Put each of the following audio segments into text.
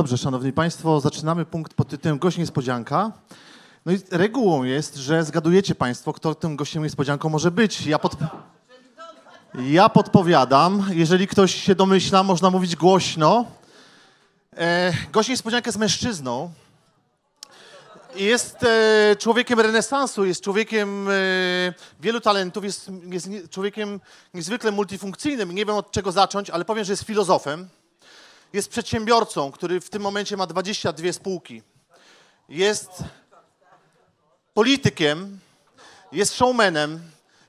Dobrze, szanowni państwo, zaczynamy punkt pod tytułem Gość niespodzianka. No i regułą jest, że zgadujecie państwo, kto tym gościem niespodzianką może być. Ja, pod... ja podpowiadam, jeżeli ktoś się domyśla, można mówić głośno. E, gość niespodzianka jest mężczyzną. Jest e, człowiekiem renesansu, jest człowiekiem e, wielu talentów, jest, jest nie, człowiekiem niezwykle multifunkcyjnym. Nie wiem od czego zacząć, ale powiem, że jest filozofem jest przedsiębiorcą, który w tym momencie ma 22 spółki. Jest politykiem, jest showmanem.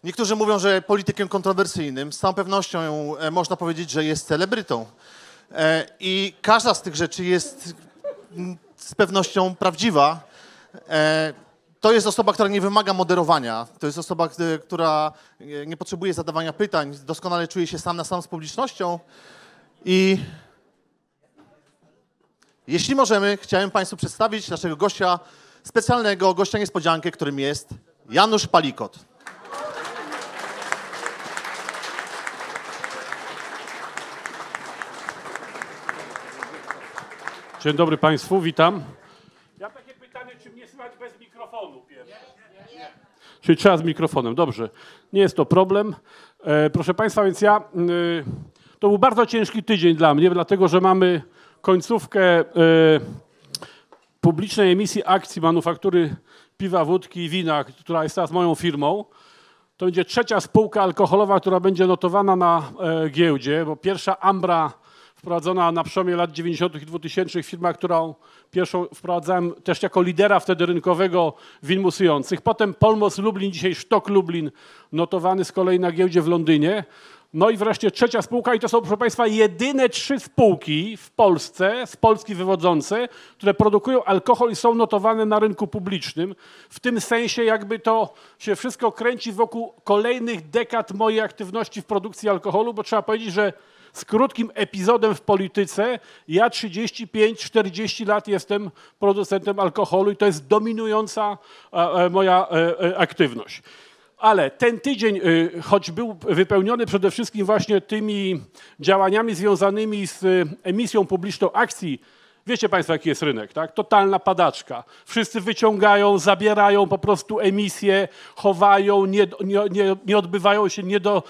Niektórzy mówią, że politykiem kontrowersyjnym. Z całą pewnością e, można powiedzieć, że jest celebrytą. E, I każda z tych rzeczy jest z pewnością prawdziwa. E, to jest osoba, która nie wymaga moderowania. To jest osoba, która nie potrzebuje zadawania pytań. Doskonale czuje się sam na sam z publicznością. I jeśli możemy, chciałem Państwu przedstawić naszego gościa specjalnego, gościa niespodziankę, którym jest Janusz Palikot. Dzień dobry Państwu, witam. Ja takie pytanie, czy mnie słychać bez mikrofonu Nie, nie. Czyli trzeba z mikrofonem, dobrze. Nie jest to problem. E, proszę Państwa, więc ja... Y, to był bardzo ciężki tydzień dla mnie, dlatego że mamy końcówkę e, publicznej emisji akcji manufaktury piwa, wódki i wina, która jest teraz moją firmą. To będzie trzecia spółka alkoholowa, która będzie notowana na e, giełdzie, bo pierwsza Ambra wprowadzona na przełomie lat 90. i 2000, firma, którą pierwszą wprowadzałem też jako lidera wtedy rynkowego win musujących. Potem Polmos Lublin, dzisiaj Sztok Lublin, notowany z kolei na giełdzie w Londynie. No i wreszcie trzecia spółka, i to są, proszę Państwa, jedyne trzy spółki w Polsce, z Polski wywodzące, które produkują alkohol i są notowane na rynku publicznym. W tym sensie, jakby to się wszystko kręci wokół kolejnych dekad mojej aktywności w produkcji alkoholu, bo trzeba powiedzieć, że z krótkim epizodem w polityce. Ja 35-40 lat jestem producentem alkoholu i to jest dominująca e, e, moja e, aktywność. Ale ten tydzień, y, choć był wypełniony przede wszystkim właśnie tymi działaniami związanymi z y, emisją publiczną akcji, wiecie Państwo, jaki jest rynek, tak? Totalna padaczka. Wszyscy wyciągają, zabierają po prostu emisje, chowają, nie, nie, nie odbywają się, nie do,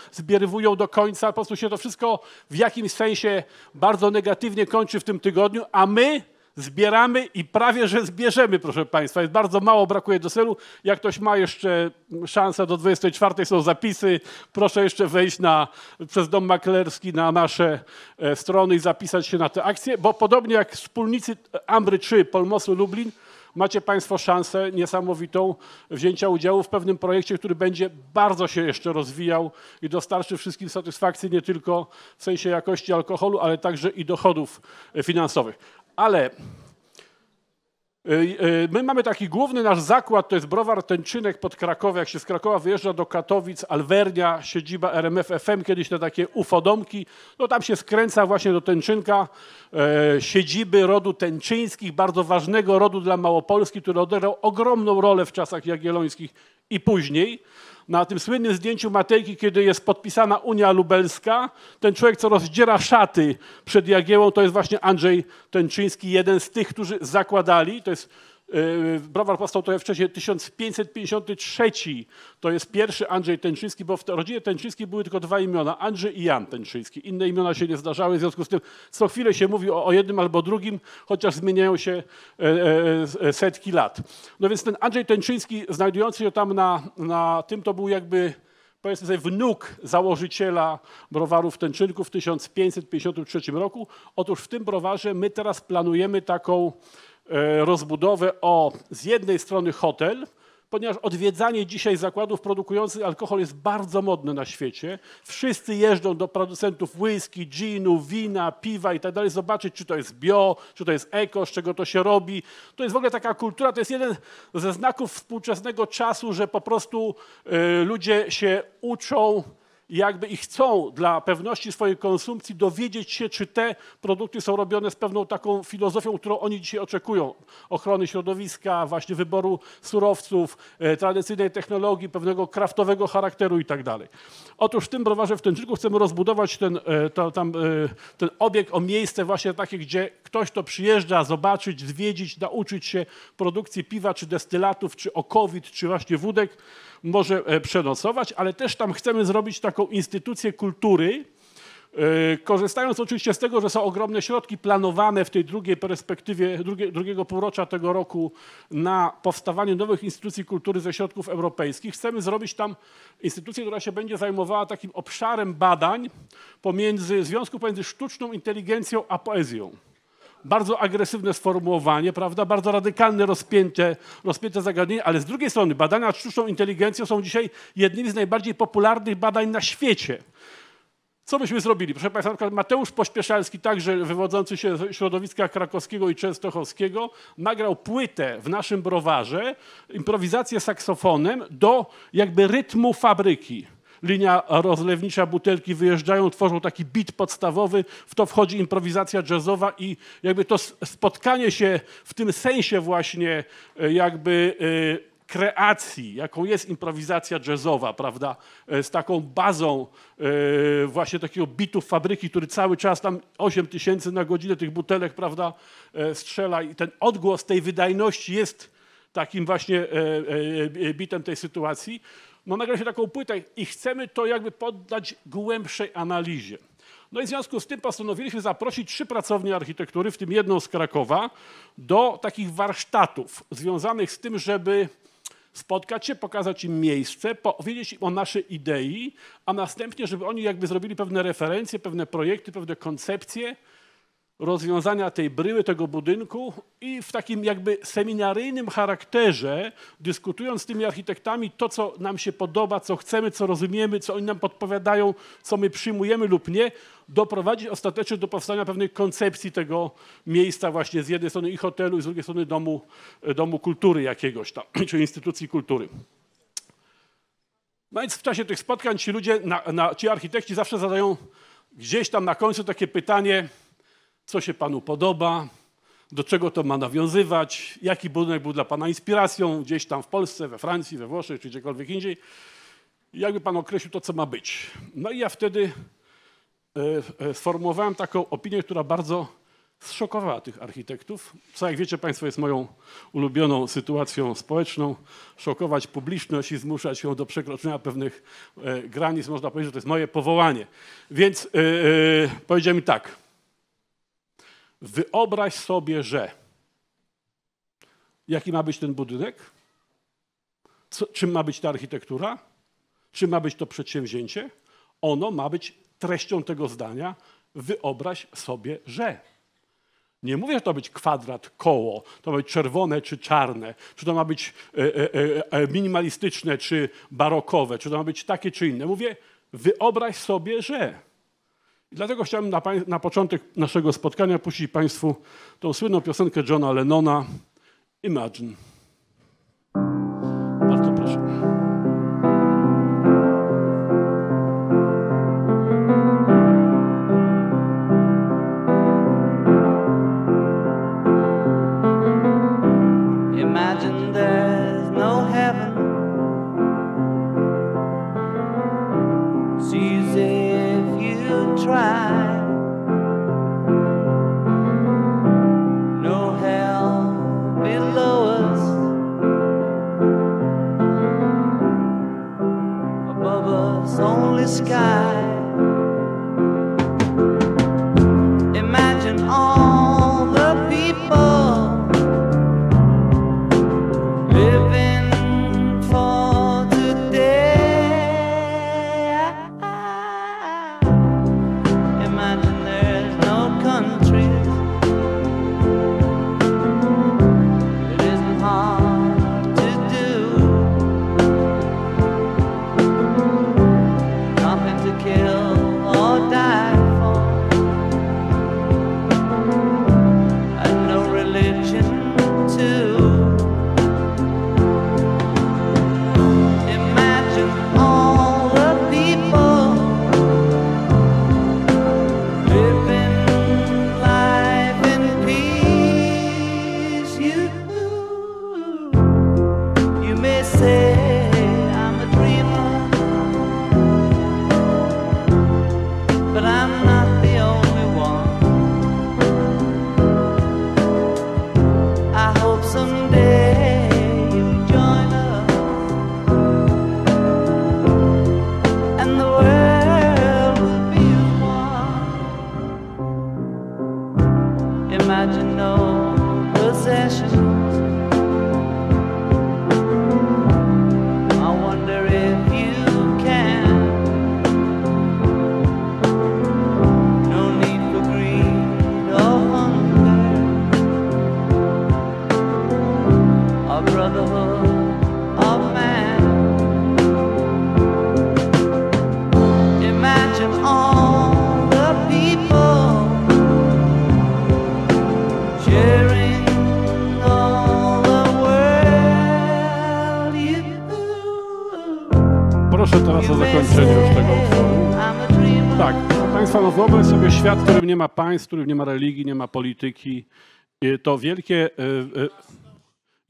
do końca. Po prostu się to wszystko w jakimś sensie bardzo negatywnie kończy w tym tygodniu, a my zbieramy i prawie że zbierzemy, proszę Państwa. Jest bardzo mało, brakuje do celu. Jak ktoś ma jeszcze szansę, do 24 są zapisy. Proszę jeszcze wejść na, przez Dom Maklerski na nasze e, strony i zapisać się na te akcje, bo podobnie jak wspólnicy Ambry 3, Polmosu Lublin, macie Państwo szansę niesamowitą wzięcia udziału w pewnym projekcie, który będzie bardzo się jeszcze rozwijał i dostarczy wszystkim satysfakcji nie tylko w sensie jakości alkoholu, ale także i dochodów e, finansowych. Ale y, y, my mamy taki główny nasz zakład, to jest Browar Tenczynek pod Krakowem. Jak się z Krakowa wyjeżdża do Katowic, Alwernia, siedziba RMF FM, kiedyś te takie ufodomki, no tam się skręca właśnie do Tenczynka, e, siedziby rodu Tenczyńskich, bardzo ważnego rodu dla Małopolski, który odegrał ogromną rolę w czasach jagiellońskich i później na tym słynnym zdjęciu Matejki, kiedy jest podpisana Unia Lubelska, ten człowiek, co rozdziera szaty przed Jagiełą, to jest właśnie Andrzej Tenczyński, jeden z tych, którzy zakładali, to jest Y, browar powstał trochę wcześniej, 1553. To jest pierwszy Andrzej Tenczyński, bo w rodzinie Tenczyńskiej były tylko dwa imiona, Andrzej i Jan Tenczyński. Inne imiona się nie zdarzały, w związku z tym co chwilę się mówi o, o jednym albo drugim, chociaż zmieniają się e, e, e, setki lat. No więc ten Andrzej Tenczyński, znajdujący się tam na, na tym, to był jakby powiedzmy sobie, wnuk założyciela browarów Tenczynku w 1553 roku. Otóż w tym browarze my teraz planujemy taką E, rozbudowę o z jednej strony hotel, ponieważ odwiedzanie dzisiaj zakładów produkujących alkohol jest bardzo modne na świecie. Wszyscy jeżdżą do producentów whisky, ginu, wina, piwa i tak dalej, zobaczyć, czy to jest bio, czy to jest eko, z czego to się robi. To jest w ogóle taka kultura, to jest jeden ze znaków współczesnego czasu, że po prostu y, ludzie się uczą i jakby i chcą dla pewności swojej konsumpcji dowiedzieć się, czy te produkty są robione z pewną taką filozofią, którą oni dzisiaj oczekują. Ochrony środowiska, właśnie wyboru surowców, e, tradycyjnej technologii, pewnego kraftowego charakteru i tak dalej. Otóż w tym browarze w Tęczyku chcemy rozbudować ten, e, to, tam, e, ten obiekt o miejsce właśnie takie, gdzie ktoś to przyjeżdża zobaczyć, zwiedzić, nauczyć się produkcji piwa, czy destylatów, czy okowit, czy właśnie wódek może przenocować, ale też tam chcemy zrobić taką taką instytucję kultury, e, korzystając oczywiście z tego, że są ogromne środki planowane w tej drugiej perspektywie drugie, drugiego półrocza tego roku na powstawanie nowych instytucji kultury ze środków europejskich, chcemy zrobić tam instytucję, która się będzie zajmowała takim obszarem badań pomiędzy związku pomiędzy sztuczną inteligencją a poezją bardzo agresywne sformułowanie, prawda? bardzo radykalne rozpięte zagadnienie, ale z drugiej strony badania nad sztuczną inteligencją są dzisiaj jednymi z najbardziej popularnych badań na świecie. Co byśmy zrobili? Proszę Państwa, Mateusz Pośpieszalski, także wywodzący się z środowiska krakowskiego i częstochowskiego, nagrał płytę w naszym browarze, improwizację saksofonem do jakby rytmu fabryki linia rozlewnicza, butelki wyjeżdżają, tworzą taki beat podstawowy, w to wchodzi improwizacja jazzowa i jakby to spotkanie się w tym sensie właśnie e, jakby e, kreacji, jaką jest improwizacja jazzowa, prawda, e, z taką bazą właśnie takiego bitu fabryki, który cały czas tam 8 tysięcy na godzinę tych butelek, prawda, strzela i ten odgłos tej wydajności jest takim właśnie bitem tej sytuacji, mamy no się taką płytę i chcemy to jakby poddać głębszej analizie. No i w związku z tym postanowiliśmy zaprosić trzy pracownie architektury, w tym jedną z Krakowa, do takich warsztatów związanych z tym, żeby spotkać się, pokazać im miejsce, powiedzieć im o naszej idei, a następnie, żeby oni jakby zrobili pewne referencje, pewne projekty, pewne koncepcje, rozwiązania tej bryły, tego budynku i w takim jakby seminaryjnym charakterze, dyskutując z tymi architektami to, co nam się podoba, co chcemy, co rozumiemy, co oni nam podpowiadają, co my przyjmujemy lub nie, doprowadzić ostatecznie do powstania pewnej koncepcji tego miejsca właśnie z jednej strony i hotelu, i z drugiej strony domu, e, domu kultury jakiegoś tam, czy instytucji kultury. No więc w czasie tych spotkań ci ludzie, na, na, ci architekci zawsze zadają gdzieś tam na końcu takie pytanie, co się Panu podoba, do czego to ma nawiązywać, jaki budynek był dla Pana inspiracją gdzieś tam w Polsce, we Francji, we Włoszech czy gdziekolwiek indziej. Jakby Pan określił to, co ma być. No i ja wtedy e, e, sformułowałem taką opinię, która bardzo zszokowała tych architektów. Co jak wiecie Państwo jest moją ulubioną sytuacją społeczną. Szokować publiczność i zmuszać ją do przekroczenia pewnych e, granic. Można powiedzieć, że to jest moje powołanie. Więc yy, powiedział mi tak – Wyobraź sobie, że. Jaki ma być ten budynek? Co, czym ma być ta architektura? Czym ma być to przedsięwzięcie? Ono ma być treścią tego zdania. Wyobraź sobie, że. Nie mówię, że to ma być kwadrat, koło, to ma być czerwone czy czarne, czy to ma być e, e, e, e minimalistyczne czy barokowe, czy to ma być takie czy inne. Mówię, wyobraź sobie, że. I dlatego chciałem na, na początek naszego spotkania puścić Państwu tą słynną piosenkę Johna Lennona Imagine. świat, w którym nie ma państw, w którym nie ma religii, nie ma polityki, y, to wielkie y, y,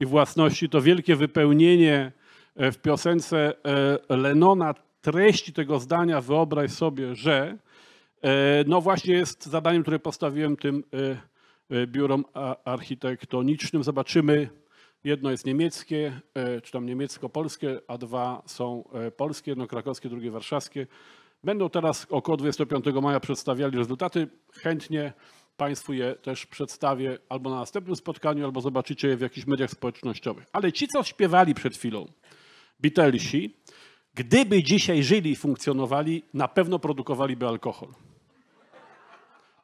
i własności, to wielkie wypełnienie w piosence Lenona treści tego zdania wyobraź sobie, że no właśnie jest zadaniem, które postawiłem tym biurom architektonicznym. Zobaczymy, jedno jest niemieckie, czy tam niemiecko-polskie, a dwa są polskie, jedno krakowskie, drugie warszawskie. Będą teraz około 25 maja przedstawiali rezultaty. Chętnie Państwu je też przedstawię albo na następnym spotkaniu, albo zobaczycie je w jakichś mediach społecznościowych. Ale ci, co śpiewali przed chwilą, Beatlesi, gdyby dzisiaj żyli i funkcjonowali, na pewno produkowaliby alkohol.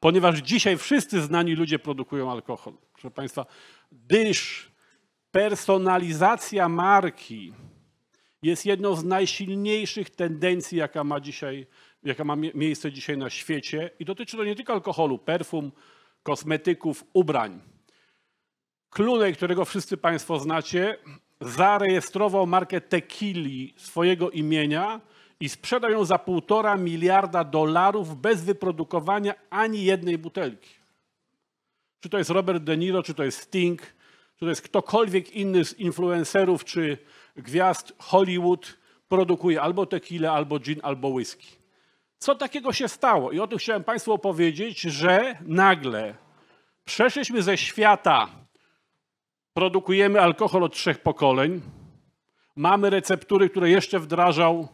Ponieważ dzisiaj wszyscy znani ludzie produkują alkohol. Proszę Państwa, dysz, personalizacja marki, jest jedną z najsilniejszych tendencji, jaka ma dzisiaj, jaka ma miejsce dzisiaj na świecie i dotyczy to nie tylko alkoholu, perfum, kosmetyków, ubrań. Klunej, którego wszyscy Państwo znacie, zarejestrował markę Tequili swojego imienia i sprzedał ją za półtora miliarda dolarów bez wyprodukowania ani jednej butelki. Czy to jest Robert De Niro, czy to jest Sting, że to jest ktokolwiek inny z influencerów czy gwiazd Hollywood produkuje albo tequilę, albo gin, albo whisky. Co takiego się stało? I o tym chciałem Państwu opowiedzieć, że nagle przeszliśmy ze świata, produkujemy alkohol od trzech pokoleń, mamy receptury, które jeszcze wdrażał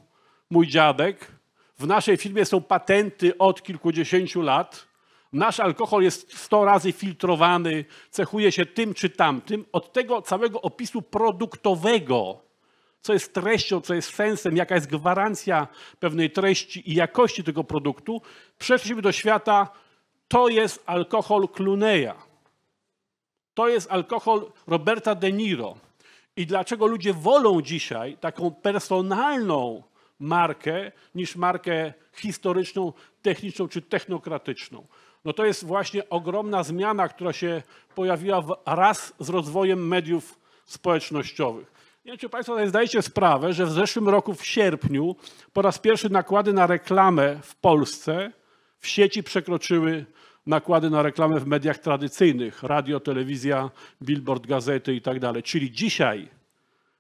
mój dziadek, w naszej firmie są patenty od kilkudziesięciu lat, Nasz alkohol jest 100 razy filtrowany, cechuje się tym czy tamtym. Od tego całego opisu produktowego, co jest treścią, co jest sensem, jaka jest gwarancja pewnej treści i jakości tego produktu, przeszliśmy do świata, to jest alkohol Cluneya. To jest alkohol Roberta De Niro. I dlaczego ludzie wolą dzisiaj taką personalną markę niż markę historyczną, techniczną czy technokratyczną? no to jest właśnie ogromna zmiana, która się pojawiła wraz z rozwojem mediów społecznościowych. Nie wiem, czy Państwo zdajecie sprawę, że w zeszłym roku w sierpniu po raz pierwszy nakłady na reklamę w Polsce w sieci przekroczyły nakłady na reklamę w mediach tradycyjnych, radio, telewizja, billboard, gazety itd. Tak Czyli dzisiaj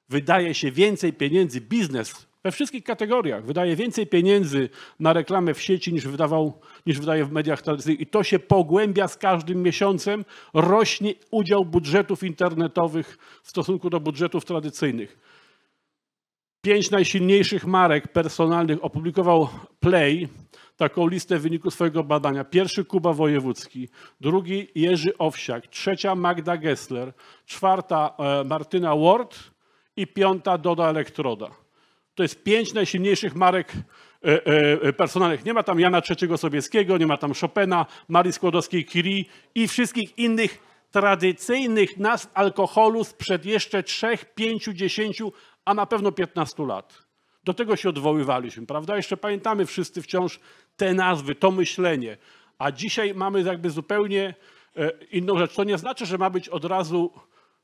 wydaje się więcej pieniędzy biznes we wszystkich kategoriach. Wydaje więcej pieniędzy na reklamę w sieci niż, wydawał, niż wydaje w mediach tradycyjnych. I to się pogłębia z każdym miesiącem. Rośnie udział budżetów internetowych w stosunku do budżetów tradycyjnych. Pięć najsilniejszych marek personalnych opublikował Play, taką listę wyniku swojego badania. Pierwszy Kuba Wojewódzki, drugi Jerzy Owsiak, trzecia Magda Gessler, czwarta e, Martyna Ward i piąta Doda Elektroda. To jest pięć najsilniejszych marek e, e, personalnych. Nie ma tam Jana III Sobieskiego, nie ma tam Chopina, Marii Skłodowskiej-Curie i wszystkich innych tradycyjnych nazw alkoholu sprzed jeszcze trzech, pięciu, dziesięciu, a na pewno 15 lat. Do tego się odwoływaliśmy, prawda? Jeszcze pamiętamy wszyscy wciąż te nazwy, to myślenie. A dzisiaj mamy jakby zupełnie e, inną rzecz. To nie znaczy, że ma być od razu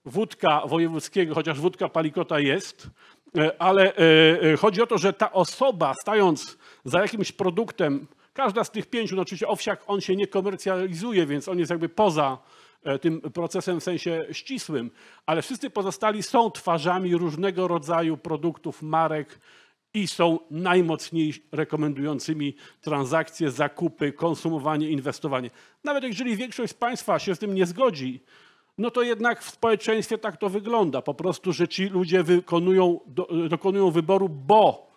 wódka wojewódzkiego, chociaż wódka palikota jest, E, ale e, e, chodzi o to, że ta osoba stając za jakimś produktem, każda z tych pięciu, no oczywiście owsiak, on się nie komercjalizuje, więc on jest jakby poza tym procesem w sensie ścisłym, ale wszyscy pozostali są twarzami różnego rodzaju produktów, marek i są najmocniej rekomendującymi transakcje, zakupy, konsumowanie, inwestowanie. Nawet jeżeli większość z Państwa się z tym nie zgodzi, no to jednak w społeczeństwie tak to wygląda. Po prostu, że ci ludzie wykonują, dokonują wyboru, bo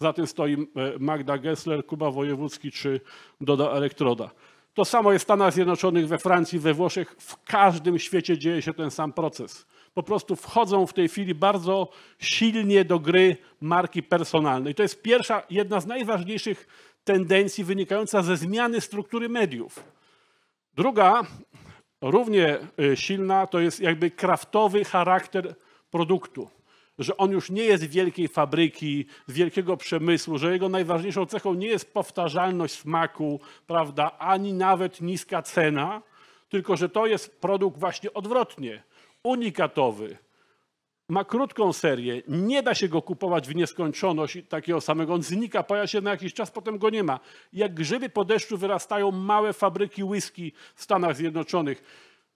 za tym stoi e, Magda Gessler, Kuba Wojewódzki czy Doda Elektroda. To samo jest w Stanach Zjednoczonych, we Francji, we Włoszech. W każdym świecie dzieje się ten sam proces. Po prostu wchodzą w tej chwili bardzo silnie do gry marki personalne. I to jest pierwsza, jedna z najważniejszych tendencji wynikająca ze zmiany struktury mediów. Druga równie y, silna to jest jakby kraftowy charakter produktu. Że on już nie jest wielkiej fabryki, wielkiego przemysłu, że jego najważniejszą cechą nie jest powtarzalność smaku, prawda, ani nawet niska cena, tylko że to jest produkt właśnie odwrotnie, unikatowy, ma krótką serię, nie da się go kupować w nieskończoność takiego samego, on znika, pojawia się na jakiś czas, potem go nie ma. Jak grzyby po deszczu wyrastają małe fabryki whisky w Stanach Zjednoczonych.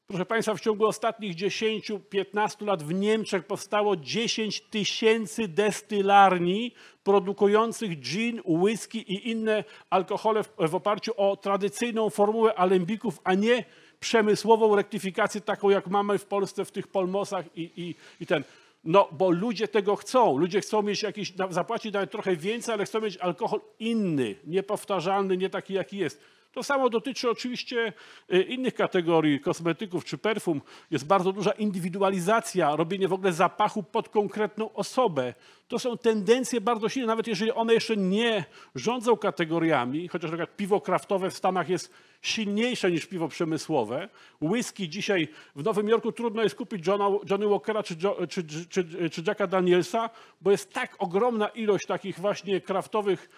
Proszę Państwa, w ciągu ostatnich 10-15 lat w Niemczech powstało 10 tysięcy destylarni produkujących gin, whisky i inne alkohole w, w oparciu o tradycyjną formułę alembików, a nie przemysłową rektyfikację, taką jak mamy w Polsce w tych polmosach i, i, i ten. No, bo ludzie tego chcą. Ludzie chcą mieć jakiś, zapłacić nawet trochę więcej, ale chcą mieć alkohol inny, niepowtarzalny, nie taki jaki jest. To samo dotyczy oczywiście y, innych kategorii kosmetyków czy perfum. Jest bardzo duża indywidualizacja, robienie w ogóle zapachu pod konkretną osobę. To są tendencje bardzo silne, nawet jeżeli one jeszcze nie rządzą kategoriami, chociaż na przykład piwo kraftowe w Stanach jest silniejsze niż piwo przemysłowe. Whisky dzisiaj w Nowym Jorku trudno jest kupić Johna, Johnny Walkera czy, czy, czy, czy, Jacka Danielsa, bo jest tak ogromna ilość takich właśnie kraftowych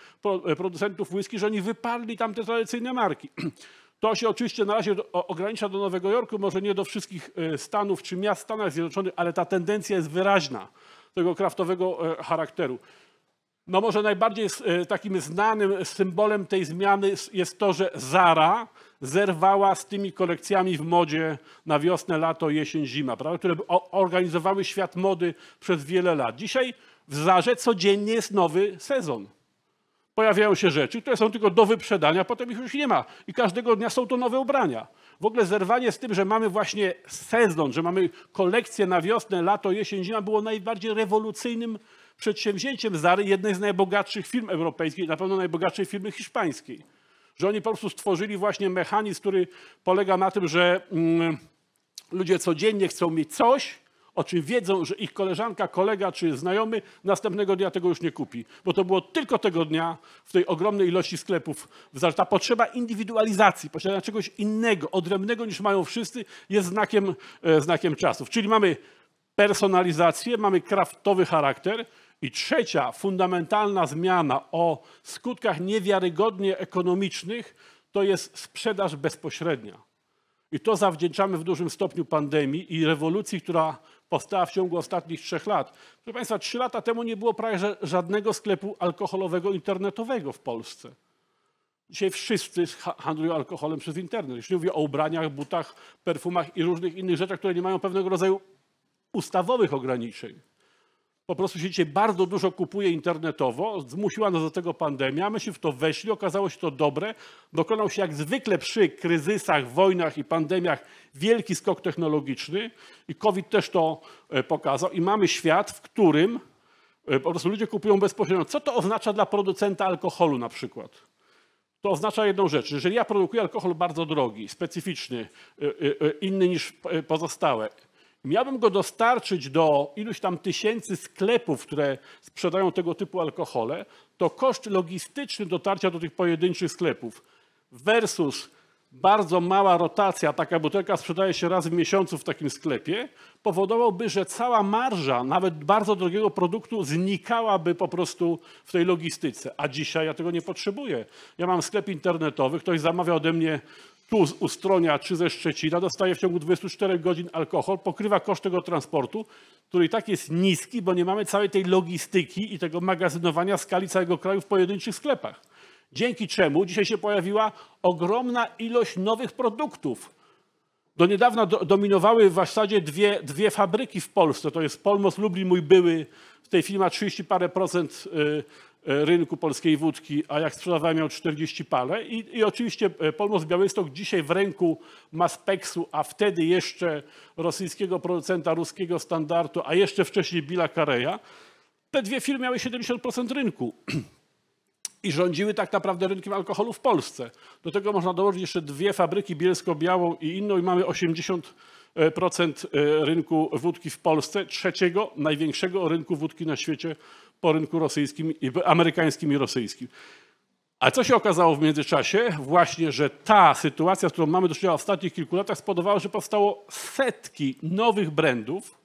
producentów whisky, że oni wyparli tam te tradycyjne marki. To się oczywiście na razie ogranicza do Nowego Jorku, może nie do wszystkich e, Stanów czy miast Stanach Zjednoczonych, ale ta tendencja jest wyraźna tego kraftowego e, charakteru. No może najbardziej y, takim znanym symbolem tej zmiany jest to, że Zara zerwała z tymi kolekcjami w modzie na wiosnę, lato, jesień, zima, prawda? które organizowały świat mody przez wiele lat. Dzisiaj w Zarze codziennie jest nowy sezon. Pojawiają się rzeczy, które są tylko do wyprzedania, potem ich już nie ma. I każdego dnia są to nowe ubrania. W ogóle zerwanie z tym, że mamy właśnie sezon, że mamy kolekcję na wiosnę, lato, jesień, zima, było najbardziej rewolucyjnym przedsięwzięciem Zary jednej z najbogatszych firm europejskich, na pewno najbogatszej firmy hiszpańskiej. Że oni po prostu stworzyli właśnie mechanizm, który polega na tym, że mm, ludzie codziennie chcą mieć coś, o czym wiedzą, że ich koleżanka, kolega czy znajomy następnego dnia tego już nie kupi. Bo to było tylko tego dnia w tej ogromnej ilości sklepów. Ta potrzeba indywidualizacji, posiadania czegoś innego, odrębnego niż mają wszyscy, jest znakiem, e, znakiem czasów. Czyli mamy personalizację, mamy kraftowy charakter, i trzecia fundamentalna zmiana o skutkach niewiarygodnie ekonomicznych to jest sprzedaż bezpośrednia. I to zawdzięczamy w dużym stopniu pandemii i rewolucji, która powstała w ciągu ostatnich trzech lat. Proszę Państwa, trzy lata temu nie było prawie żadnego sklepu alkoholowego internetowego w Polsce. Dzisiaj wszyscy handlują alkoholem przez internet. Już nie mówię o ubraniach, butach, perfumach i różnych innych rzeczach, które nie mają pewnego rodzaju ustawowych ograniczeń po prostu się dzisiaj bardzo dużo kupuje internetowo, zmusiła nas do tego pandemia, my się w to weszli, okazało się to dobre, dokonał się jak zwykle przy kryzysach, wojnach i pandemiach wielki skok technologiczny i COVID też to e, pokazał i mamy świat, w którym e, po prostu ludzie kupują bezpośrednio. Co to oznacza dla producenta alkoholu na przykład? To oznacza jedną rzecz. Jeżeli ja produkuję alkohol bardzo drogi, specyficzny, e, inny niż pozostałe, miałbym go dostarczyć do iluś tam tysięcy sklepów, które sprzedają tego typu alkohole, to koszt logistyczny dotarcia do tych pojedynczych sklepów versus bardzo mała rotacja, taka butelka sprzedaje się raz w miesiącu w takim sklepie, powodowałby, że cała marża nawet bardzo drogiego produktu znikałaby po prostu w tej logistyce. A dzisiaj ja tego nie potrzebuję. Ja mam sklep internetowy, ktoś zamawia ode mnie tu z Ustronia czy ze Szczecina dostaje w ciągu 24 godzin alkohol, pokrywa koszt tego transportu, który i tak jest niski, bo nie mamy całej tej logistyki i tego magazynowania skali całego kraju w pojedynczych sklepach. Dzięki czemu dzisiaj się pojawiła ogromna ilość nowych produktów. Do niedawna do, dominowały w zasadzie dwie, dwie fabryki w Polsce. To jest Polmos Lublin, mój były, w tej chwili ma 30 parę procent y, E, rynku polskiej wódki, a jak sprzedawałem miał 40 pale. I, i oczywiście e, Polmos Białystok dzisiaj w ręku ma Speksu, a wtedy jeszcze rosyjskiego producenta ruskiego standardu, a jeszcze wcześniej Billa Kareja. Te dwie firmy miały 70% rynku i rządziły tak naprawdę rynkiem alkoholu w Polsce. Do tego można dołożyć jeszcze dwie fabryki, Bielsko-Białą i inną i mamy 80% e, rynku wódki w Polsce, trzeciego największego rynku wódki na świecie po rynku rosyjskim, amerykańskim i rosyjskim. Ale co się okazało w międzyczasie? Właśnie, że ta sytuacja, z którą mamy do czynienia w ostatnich kilku latach, spowodowała, że powstało setki nowych brandów,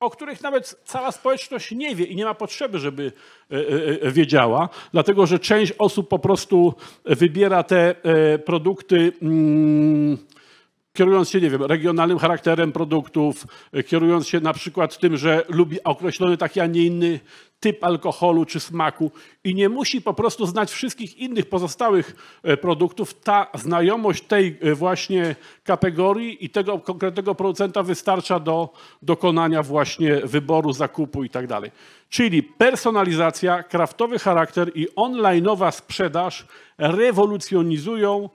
o których nawet cała społeczność nie wie i nie ma potrzeby, żeby e, e, e, wiedziała, dlatego że część osób po prostu wybiera te produkty. Hmm, kierując się, nie wiem, regionalnym charakterem produktów, e, kierując się na przykład tym, że lubi określony taki, a nie inny typ alkoholu czy smaku i nie musi po prostu znać wszystkich innych pozostałych e, produktów. Ta znajomość tej e, właśnie kategorii i tego konkretnego producenta wystarcza do dokonania właśnie wyboru, zakupu i tak dalej. Czyli personalizacja, kraftowy charakter i onlineowa sprzedaż rewolucjonizują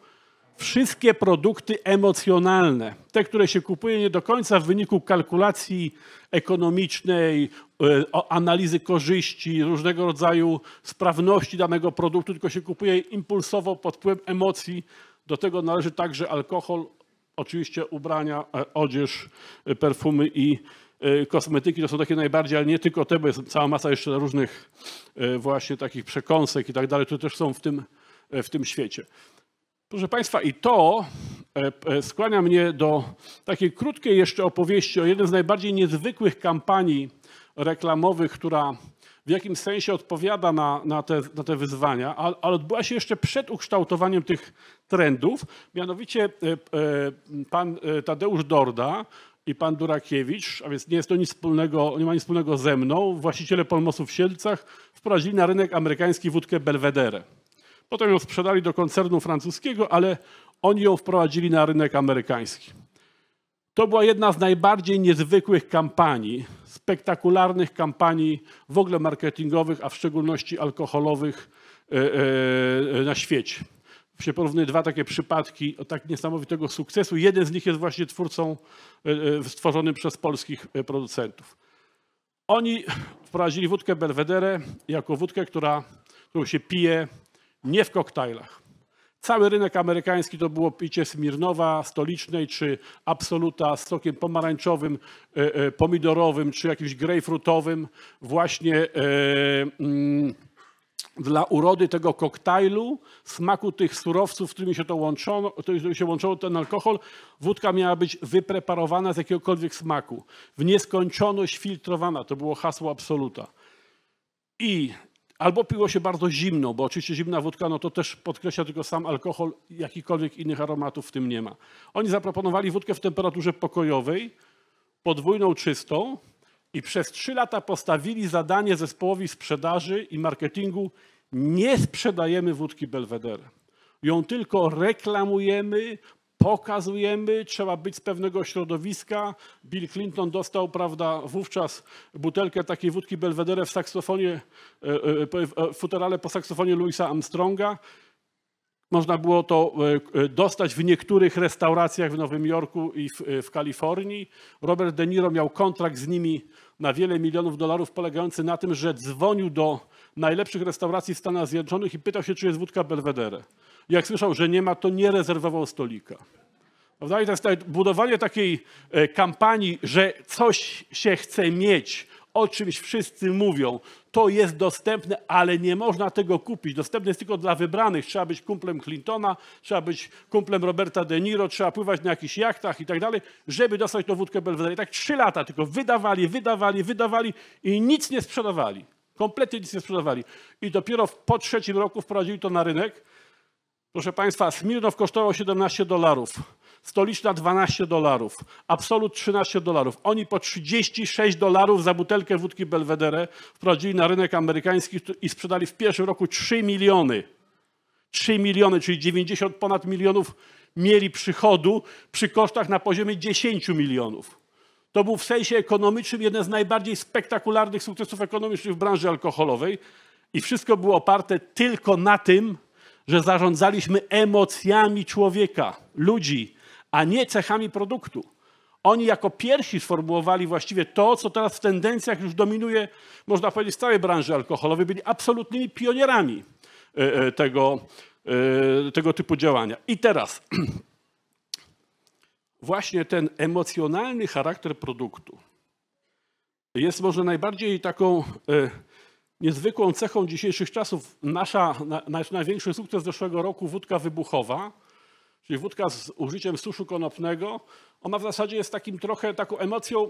wszystkie produkty emocjonalne, te, które się kupuje nie do końca w wyniku kalkulacji ekonomicznej, e, analizy korzyści, różnego rodzaju sprawności danego produktu, tylko się kupuje impulsowo pod wpływem emocji. Do tego należy także alkohol, oczywiście ubrania, e, odzież, e, perfumy i kosmetyki to są takie najbardziej, ale nie tylko te, bo jest cała masa jeszcze różnych właśnie takich przekąsek i tak dalej, które też są w tym, w tym świecie. Proszę Państwa, i to e, e, skłania mnie do takiej krótkiej jeszcze opowieści o jednej z najbardziej niezwykłych kampanii reklamowych, która w jakimś sensie odpowiada na, na, te, na te wyzwania, ale odbyła się jeszcze przed ukształtowaniem tych trendów. Mianowicie e, pan Tadeusz Dorda i pan Durakiewicz, a więc nie jest to nic wspólnego, nie ma nic wspólnego ze mną, właściciele Polmosu w Sielcach, wprowadzili na rynek amerykański wódkę Belvedere. Potem ją sprzedali do koncernu francuskiego, ale oni ją wprowadzili na rynek amerykański. To była jedna z najbardziej niezwykłych kampanii, spektakularnych kampanii w ogóle marketingowych, a w szczególności alkoholowych e, e, na świecie. Się porównuje dwa takie przypadki tak niesamowitego sukcesu. Jeden z nich jest właśnie twórcą e, stworzonym przez polskich producentów. Oni wprowadzili wódkę Belvedere jako wódkę, która, którą się pije nie w koktajlach. Cały rynek amerykański to było picie Smirnowa, Stolicznej czy Absoluta z sokiem pomarańczowym, e, e, pomidorowym czy jakimś grejpfrutowym. Właśnie e, mm, dla urody tego koktajlu, smaku tych surowców, z którymi się to łączono, którymi się łączyło ten alkohol, wódka miała być wypreparowana z jakiegokolwiek smaku. W nieskończoność filtrowana, to było hasło absoluta. I Albo piło się bardzo zimno, bo oczywiście zimna wódka, no to też podkreśla tylko sam alkohol, jakichkolwiek innych aromatów w tym nie ma. Oni zaproponowali wódkę w temperaturze pokojowej, podwójną czystą i przez trzy lata postawili zadanie zespołowi sprzedaży i marketingu nie sprzedajemy wódki Belvedere. Ją tylko reklamujemy, pokazujemy, trzeba być z pewnego środowiska. Bill Clinton dostał, prawda, wówczas butelkę takiej wódki Belvedere w saksofonie, e, e, e, futerale po saksofonie Louisa Armstronga. Można było to dostać w niektórych restauracjach w Nowym Jorku i w, w, Kalifornii. Robert De Niro miał kontrakt z nimi na wiele milionów dolarów, polegający na tym, że dzwonił do najlepszych restauracji w Stanach Zjednoczonych i pytał się, czy jest wódka Belvedere jak słyszał, że nie ma, to nie rezerwował stolika. I to jest budowanie takiej e, kampanii, że coś się chce mieć, o czymś wszyscy mówią, to jest dostępne, ale nie można tego kupić. Dostępne jest tylko dla wybranych. Trzeba być kumplem Clintona, trzeba być kumplem Roberta De Niro, trzeba pływać na jakichś jachtach i tak dalej, żeby dostać tą wódkę Belvedere. I tak trzy lata tylko wydawali, wydawali, wydawali i nic nie sprzedawali. Kompletnie nic nie sprzedawali. I dopiero po trzecim roku wprowadzili to na rynek Proszę Państwa, Smirnow kosztował 17 dolarów, stoliczna 12 dolarów, absolut 13 dolarów. Oni po 36 dolarów za butelkę wódki Belvedere wprowadzili na rynek amerykański i sprzedali w pierwszym roku 3 miliony. 3 miliony, czyli 90 ponad milionów mieli przychodu przy kosztach na poziomie 10 milionów. To był w sensie ekonomicznym jeden z najbardziej spektakularnych sukcesów ekonomicznych w branży alkoholowej i wszystko było oparte tylko na tym, że zarządzaliśmy emocjami człowieka, ludzi, a nie cechami produktu. Oni jako pierwsi sformułowali właściwie to, co teraz w tendencjach już dominuje, można powiedzieć, w całej branży alkoholowej. Byli absolutnymi pionierami e, e, tego, e, tego typu działania. I teraz właśnie ten emocjonalny charakter produktu jest może najbardziej taką niezwykłą cechą dzisiejszych czasów nasza, nasz największy sukces zeszłego roku wódka wybuchowa, czyli wódka z użyciem suszu konopnego. Ona w zasadzie jest takim trochę taką emocją.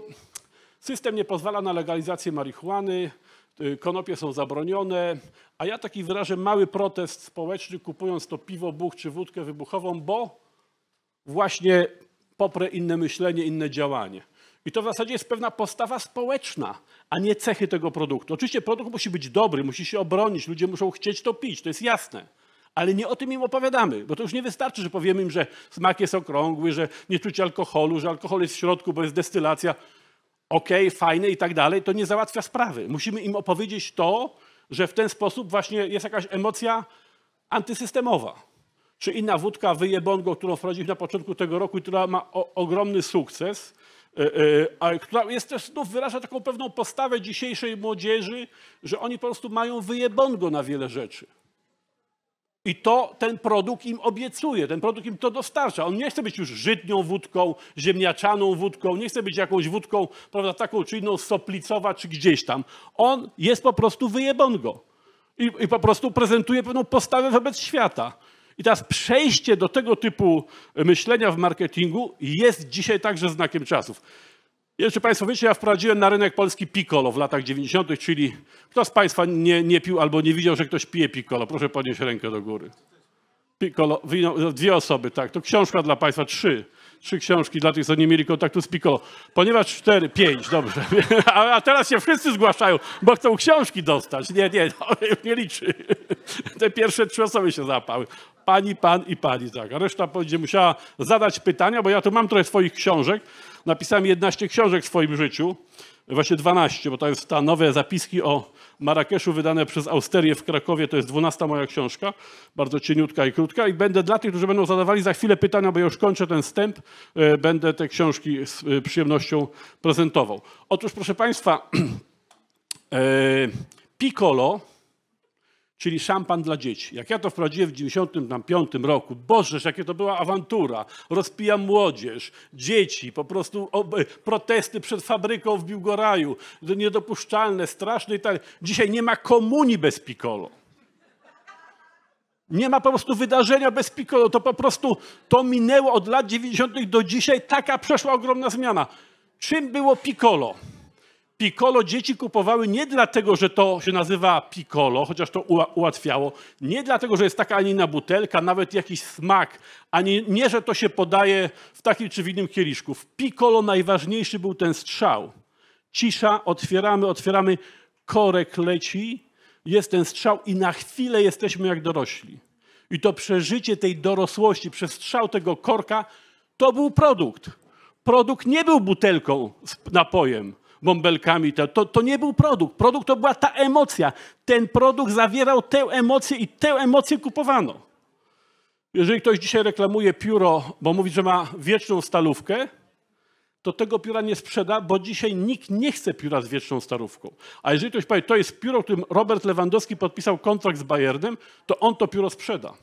System nie pozwala na legalizację marihuany, y, konopie są zabronione, a ja taki wyrażę mały protest społeczny kupując to piwo buch czy wódkę wybuchową, bo właśnie poprę inne myślenie, inne działanie. I to w zasadzie jest pewna postawa społeczna, a nie cechy tego produktu. Oczywiście produkt musi być dobry, musi się obronić, ludzie muszą chcieć to pić, to jest jasne. Ale nie o tym im opowiadamy, bo to już nie wystarczy, że powiemy im, że smak jest okrągły, że nie czuć alkoholu, że alkohol jest w środku, bo jest destylacja. Okej, okay, fajne i tak dalej, to nie załatwia sprawy. Musimy im opowiedzieć to, że w ten sposób właśnie jest jakaś emocja antysystemowa. Czy inna wódka wyjebongo, którą wprowadziliśmy na początku tego roku, i która ma ogromny sukces, E, e, która jest też, no, wyraża taką pewną postawę dzisiejszej młodzieży, że oni po prostu mają wyjebongo na wiele rzeczy. I to ten produkt im obiecuje, ten produkt im to dostarcza. On nie chce być już żytnią wódką, ziemniaczaną wódką, nie chce być jakąś wódką, prawda, taką czy inną, soplicowa czy gdzieś tam. On jest po prostu wyjebongo. I, I po prostu prezentuje pewną postawę wobec świata. I teraz przejście do tego typu myślenia w marketingu jest dzisiaj także znakiem czasów. Jeszcze Państwo wiecie, ja wprowadziłem na rynek polski piccolo w latach 90., czyli kto z Państwa nie, nie pił albo nie widział, że ktoś pije piccolo? Proszę podnieść rękę do góry. Piccolo, dwie osoby, tak. To książka dla Państwa, trzy. Trzy książki dla tych, co nie mieli kontaktu z Piccolo. Ponieważ cztery, pięć, dobrze. A, a teraz się wszyscy zgłaszają, bo chcą książki dostać. Nie, nie, no, nie liczy. Te pierwsze trzy osoby się zapały. Pani, pan i pani, tak. A reszta będzie musiała zadać pytania, bo ja tu mam trochę swoich książek. Napisałem 11 książek w swoim życiu właśnie 12, bo to jest ta nowe zapiski o Marrakeszu wydane przez Austerię w Krakowie, to jest 12 moja książka, bardzo cieniutka i krótka i będę dla tych, którzy będą zadawali za chwilę pytania, bo już kończę ten wstęp, e, będę te książki z e, przyjemnością prezentował. Otóż proszę Państwa, e, Piccolo, czyli szampan dla dzieci. Jak ja to wprowadziłem w 95 roku, Boże, jakie to była awantura, rozpija młodzież, dzieci, po prostu protesty przed fabryką w Biłgoraju, niedopuszczalne, straszne i tak. Dzisiaj nie ma komunii bez Piccolo. Nie ma po prostu wydarzenia bez Piccolo. To po prostu to minęło od lat 90. do dzisiaj. Taka przeszła ogromna zmiana. Czym było Piccolo? Piccolo dzieci kupowały nie dlatego, że to się nazywa piccolo, chociaż to ułatwiało, nie dlatego, że jest taka ani inna butelka, nawet jakiś smak, ani nie, że to się podaje w takim czy w innym kieliszku. W piccolo najważniejszy był ten strzał. Cisza, otwieramy, otwieramy, korek leci, jest ten strzał i na chwilę jesteśmy jak dorośli. I to przeżycie tej dorosłości przez strzał tego korka to był produkt. Produkt nie był butelką z napojem bąbelkami. To, to nie był produkt. Produkt to była ta emocja. Ten produkt zawierał tę emocję i tę emocję kupowano. Jeżeli ktoś dzisiaj reklamuje pióro, bo mówi, że ma wieczną stalówkę, to tego pióra nie sprzeda, bo dzisiaj nikt nie chce pióra z wieczną starówką. A jeżeli ktoś powie, to jest pióro, którym Robert Lewandowski podpisał kontrakt z Bayernem, to on to pióro sprzeda.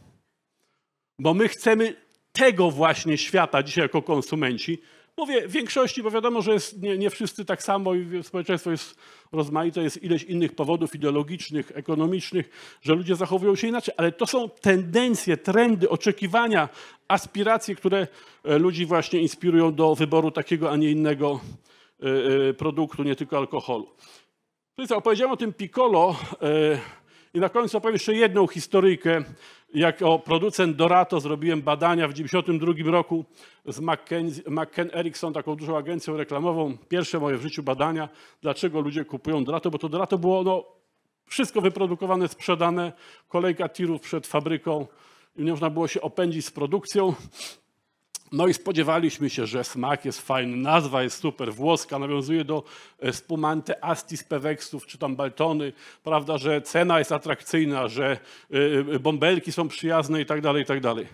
Bo my chcemy tego właśnie świata dzisiaj jako konsumenci, Mówię w większości, bo wiadomo, że jest, nie, nie wszyscy tak samo i społeczeństwo jest rozmaite, jest ileś innych powodów ideologicznych, ekonomicznych, że ludzie zachowują się inaczej, ale to są tendencje, trendy, oczekiwania, aspiracje, które e, ludzi właśnie inspirują do wyboru takiego, a nie innego e, e, produktu, nie tylko alkoholu. Więc opowiedziałem o tym Piccolo i na końcu opowiem jeszcze jedną historyjkę jako producent Dorato zrobiłem badania w 1992 roku z McKenzie, McKen Ericsson, taką dużą agencją reklamową. Pierwsze moje w życiu badania, dlaczego ludzie kupują Dorato, bo to Dorato było no, wszystko wyprodukowane, sprzedane, kolejka tirów przed fabryką i można było się opędzić z produkcją. No i spodziewaliśmy się, że smak jest fajny, nazwa jest super, włoska, nawiązuje do e, spumante Astis Peweksów czy tam Baltony, prawda, że cena jest atrakcyjna, że e, e, bąbelki są przyjazne i tak dalej, i tak dalej.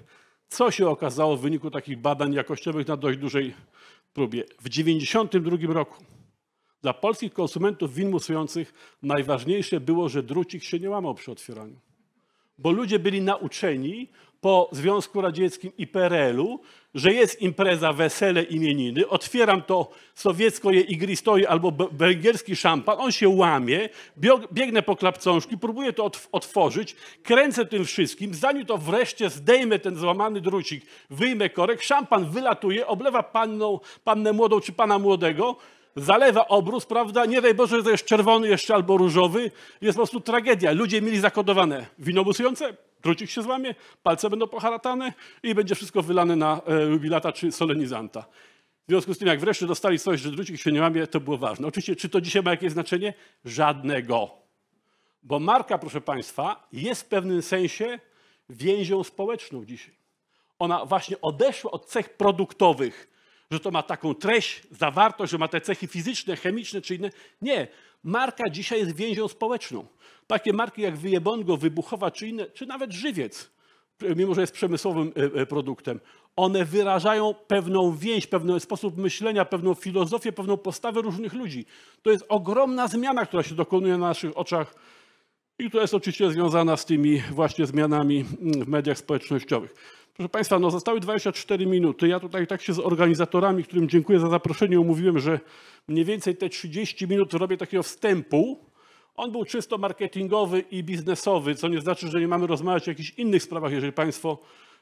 Co się okazało w wyniku takich badań jakościowych na dość dużej próbie? W 1992 roku dla polskich konsumentów win musujących najważniejsze było, że drucik się nie łamał przy otwieraniu. Bo ludzie byli nauczeni po Związku Radzieckim i PRL-u, że jest impreza, wesele, imieniny, otwieram to sowiecko je igristoje albo węgierski szampan, on się łamie, biegnę po klapcążki, próbuję to otworzyć, kręcę tym wszystkim, zanim to wreszcie zdejmę ten złamany drucik, wyjmę korek, szampan wylatuje, oblewa panną, pannę młodą czy pana młodego, zalewa obrus, prawda? Nie daj Boże, że to jest czerwony jeszcze albo różowy. Jest po prostu tragedia. Ludzie mieli zakodowane wino busujące, drucik się złamie, palce będą poharatane i będzie wszystko wylane na e, jubilata czy solenizanta. W związku z tym, jak wreszcie dostali coś, że drucik się nie łamie, to było ważne. Oczywiście, czy to dzisiaj ma jakieś znaczenie? Żadnego. Bo marka, proszę Państwa, jest w pewnym sensie więzią społeczną dzisiaj. Ona właśnie odeszła od cech produktowych, że to ma taką treść, zawartość, że ma te cechy fizyczne, chemiczne czy inne. Nie. Marka dzisiaj jest więzią społeczną. Takie marki jak Wyjebongo, Wybuchowa czy inne, czy nawet Żywiec, mimo że jest przemysłowym e, e, produktem, one wyrażają pewną więź, pewien sposób myślenia, pewną filozofię, pewną postawę różnych ludzi. To jest ogromna zmiana, która się dokonuje na naszych oczach i która jest oczywiście związana z tymi właśnie zmianami mm, w mediach społecznościowych. Proszę Państwa, no zostały 24 minuty. Ja tutaj tak się z organizatorami, którym dziękuję za zaproszenie, umówiłem, że mniej więcej te 30 minut robię takiego wstępu, on był czysto marketingowy i biznesowy, co nie znaczy, że nie mamy rozmawiać o jakichś innych sprawach, jeżeli Państwo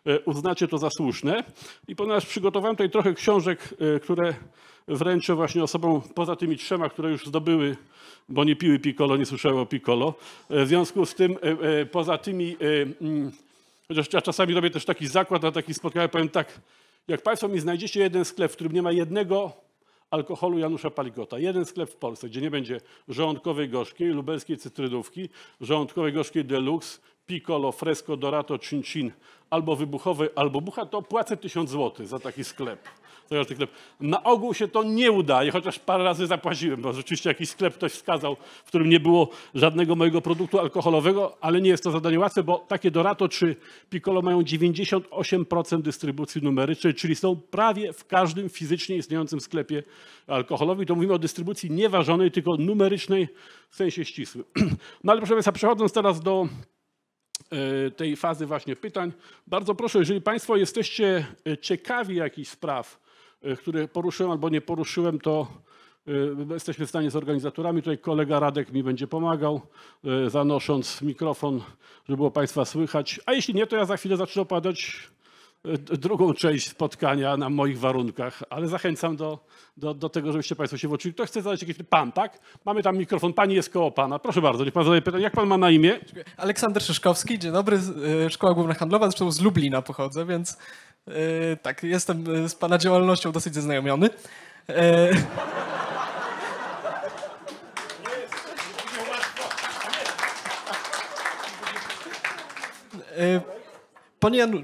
e, uznacie to za słuszne. I ponieważ przygotowałem tutaj trochę książek, e, które wręczę właśnie osobom poza tymi trzema, które już zdobyły, bo nie piły Piccolo, nie słyszały o Piccolo. E, w związku z tym, poza tymi, mm, chociaż ja czasami robię też taki zakład na taki spotkanie, powiem tak, jak Państwo mi znajdziecie jeden sklep, w którym nie ma jednego alkoholu Janusza Paligota. Jeden sklep w Polsce, gdzie nie będzie żołądkowej gorzkiej, lubelskiej cytrynówki, żołądkowej gorzkiej deluxe, piccolo, fresco, dorato, chin chin, albo wybuchowej, albo bucha, to płacę 1000 zł za taki sklep sklep. Na ogół się to nie udaje, chociaż parę razy zapłaciłem, bo rzeczywiście jakiś sklep ktoś wskazał, w którym nie było żadnego mojego produktu alkoholowego, ale nie jest to zadanie łatwe, bo takie Dorato czy Piccolo mają 98% dystrybucji numerycznej, czyli są prawie w każdym fizycznie istniejącym sklepie alkoholowym. To mówimy o dystrybucji nieważonej, tylko numerycznej w sensie ścisłym. No ale proszę Państwa, przechodząc teraz do e, tej fazy właśnie pytań. Bardzo proszę, jeżeli Państwo jesteście e, ciekawi jakichś spraw, Y, które poruszyłem albo nie poruszyłem, to y, jesteśmy w stanie z organizatorami. Tutaj kolega Radek mi będzie pomagał, y, zanosząc mikrofon, żeby było Państwa słychać. A jeśli nie, to ja za chwilę zacznę opowiadać drugą część spotkania na moich warunkach, ale zachęcam do, do, do tego, żebyście Państwo się włączyli. Kto chce zadać jakieś pan, tak? Mamy tam mikrofon, pani jest koło pana. Proszę bardzo, niech pan zadaje pytanie. Jak pan ma na imię? Aleksander Szyszkowski, dzień dobry, Szkoła Główna Handlowa, zresztą z Lublina pochodzę, więc E, tak, jestem e, z pana działalnością dosyć zaznajomiony. E, panie Janu,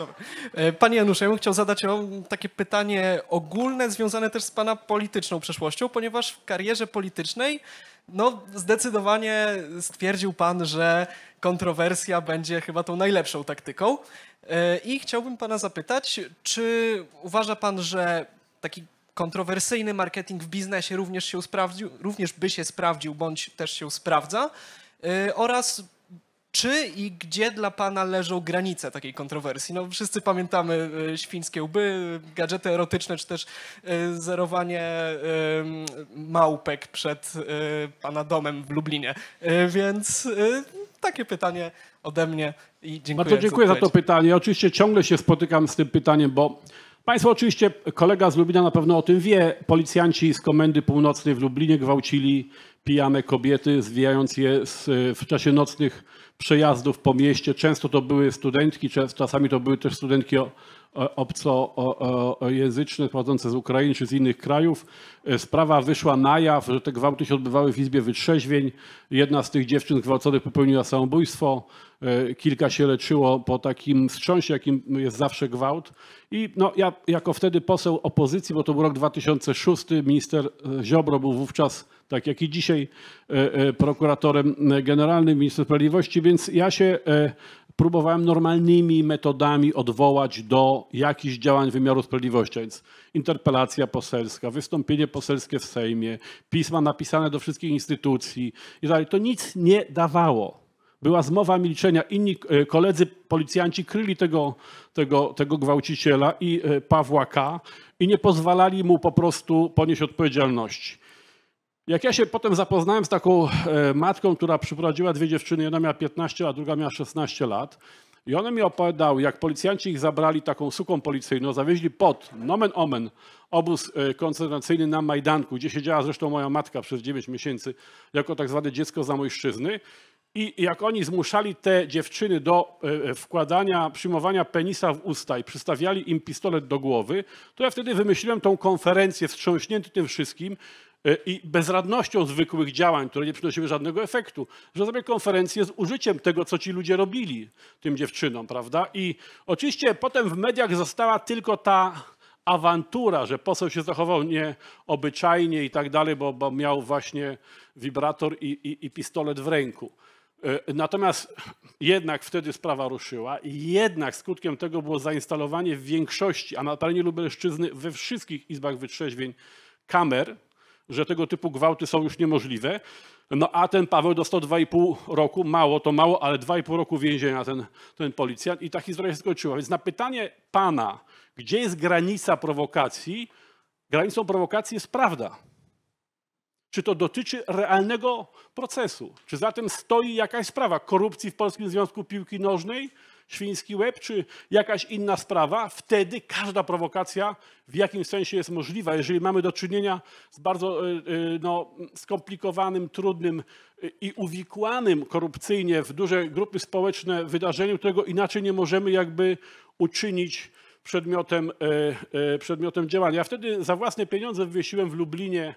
Dobra. E, panie Januszu, ja bym chciał zadać takie pytanie ogólne, związane też z Pana polityczną przeszłością, ponieważ w karierze politycznej no, zdecydowanie stwierdził Pan, że kontrowersja będzie chyba tą najlepszą taktyką. E, I chciałbym Pana zapytać, czy uważa Pan, że taki kontrowersyjny marketing w biznesie również się sprawdził, również by się sprawdził, bądź też się sprawdza? E, oraz czy i gdzie dla Pana leżą granice takiej kontrowersji? No, wszyscy pamiętamy y, świńskie łby, gadżety erotyczne, czy też y, zerowanie y, małpek przed Pana domem w Lublinie. Więc takie pytanie ode mnie i dziękuję. Bardzo dziękuję za, za to pytanie. Oczywiście ciągle się spotykam z tym pytaniem, bo Państwo oczywiście, kolega z Lublina na pewno o tym wie. Policjanci z Komendy Północnej w Lublinie gwałcili pijane kobiety, zwijając je w czasie nocnych przejazdów po mieście. Często to były studentki, czasami to były też studentki obcojęzyczne pochodzące z Ukrainy czy z innych krajów. E, sprawa wyszła na jaw, że te gwałty się odbywały w Izbie Wytrzeźwień. Jedna z tych dziewczyn gwałconych popełniła samobójstwo. E, kilka się leczyło po takim wstrząsie, jakim jest zawsze gwałt. I no, ja jako wtedy poseł opozycji, bo to był rok 2006, minister e, Ziobro był wówczas tak jak i dzisiaj prokuratorem generalnym minister sprawiedliwości, więc ja się próbowałem normalnymi metodami odwołać do jakichś działań wymiaru sprawiedliwości, więc interpelacja poselska, wystąpienie poselskie w Sejmie, pisma napisane do wszystkich instytucji i tak dalej. To nic nie dawało. Była zmowa milczenia. Inni e, koledzy policjanci kryli tego, tego, tego gwałciciela i e, Pawła K. i nie pozwalali mu po prostu ponieść odpowiedzialności. Jak ja się potem zapoznałem z taką e, matką, która przyprowadziła dwie dziewczyny, jedna miała 15 lat, druga miała 16 lat, i one mi opowiadały, jak policjanci ich zabrali taką suką policyjną, zawieźli pod, nomen omen, obóz e, koncentracyjny na Majdanku, gdzie siedziała zresztą moja matka przez 9 miesięcy, jako tak zwane dziecko za mężczyzny. I jak oni zmuszali te dziewczyny do e, wkładania, przyjmowania penisa w usta i przystawiali im pistolet do głowy, to ja wtedy wymyśliłem tą konferencję wstrząśnięty tym wszystkim, E, i bezradnością zwykłych działań, które nie przynosiły żadnego efektu, że zrobię konferencję z użyciem tego, co ci ludzie robili tym dziewczynom, prawda? I oczywiście potem w mediach została tylko ta awantura, że poseł się zachował nieobyczajnie i tak dalej, bo, bo miał właśnie wibrator i, i, i pistolet w ręku. E, natomiast jednak wtedy sprawa ruszyła i jednak skutkiem tego było zainstalowanie w większości, a na terenie Lubelszczyzny we wszystkich izbach wytrzeźwień kamer, że tego typu gwałty są już niemożliwe. No a ten Paweł dostał 2,5 roku, mało to mało, ale 2,5 roku więzienia ten, ten policjant i ta historia się skończyła. Więc na pytanie Pana, gdzie jest granica prowokacji, granicą prowokacji jest prawda. Czy to dotyczy realnego procesu? Czy za tym stoi jakaś sprawa korupcji w Polskim Związku Piłki Nożnej? świński łeb czy jakaś inna sprawa, wtedy każda prowokacja w jakimś sensie jest możliwa. Jeżeli mamy do czynienia z bardzo e, e, no, skomplikowanym, trudnym e, i uwikłanym korupcyjnie w duże grupy społeczne wydarzeniem którego inaczej nie możemy jakby uczynić przedmiotem, przedmiotem działania. Ja wtedy za własne pieniądze wywiesiłem w Lublinie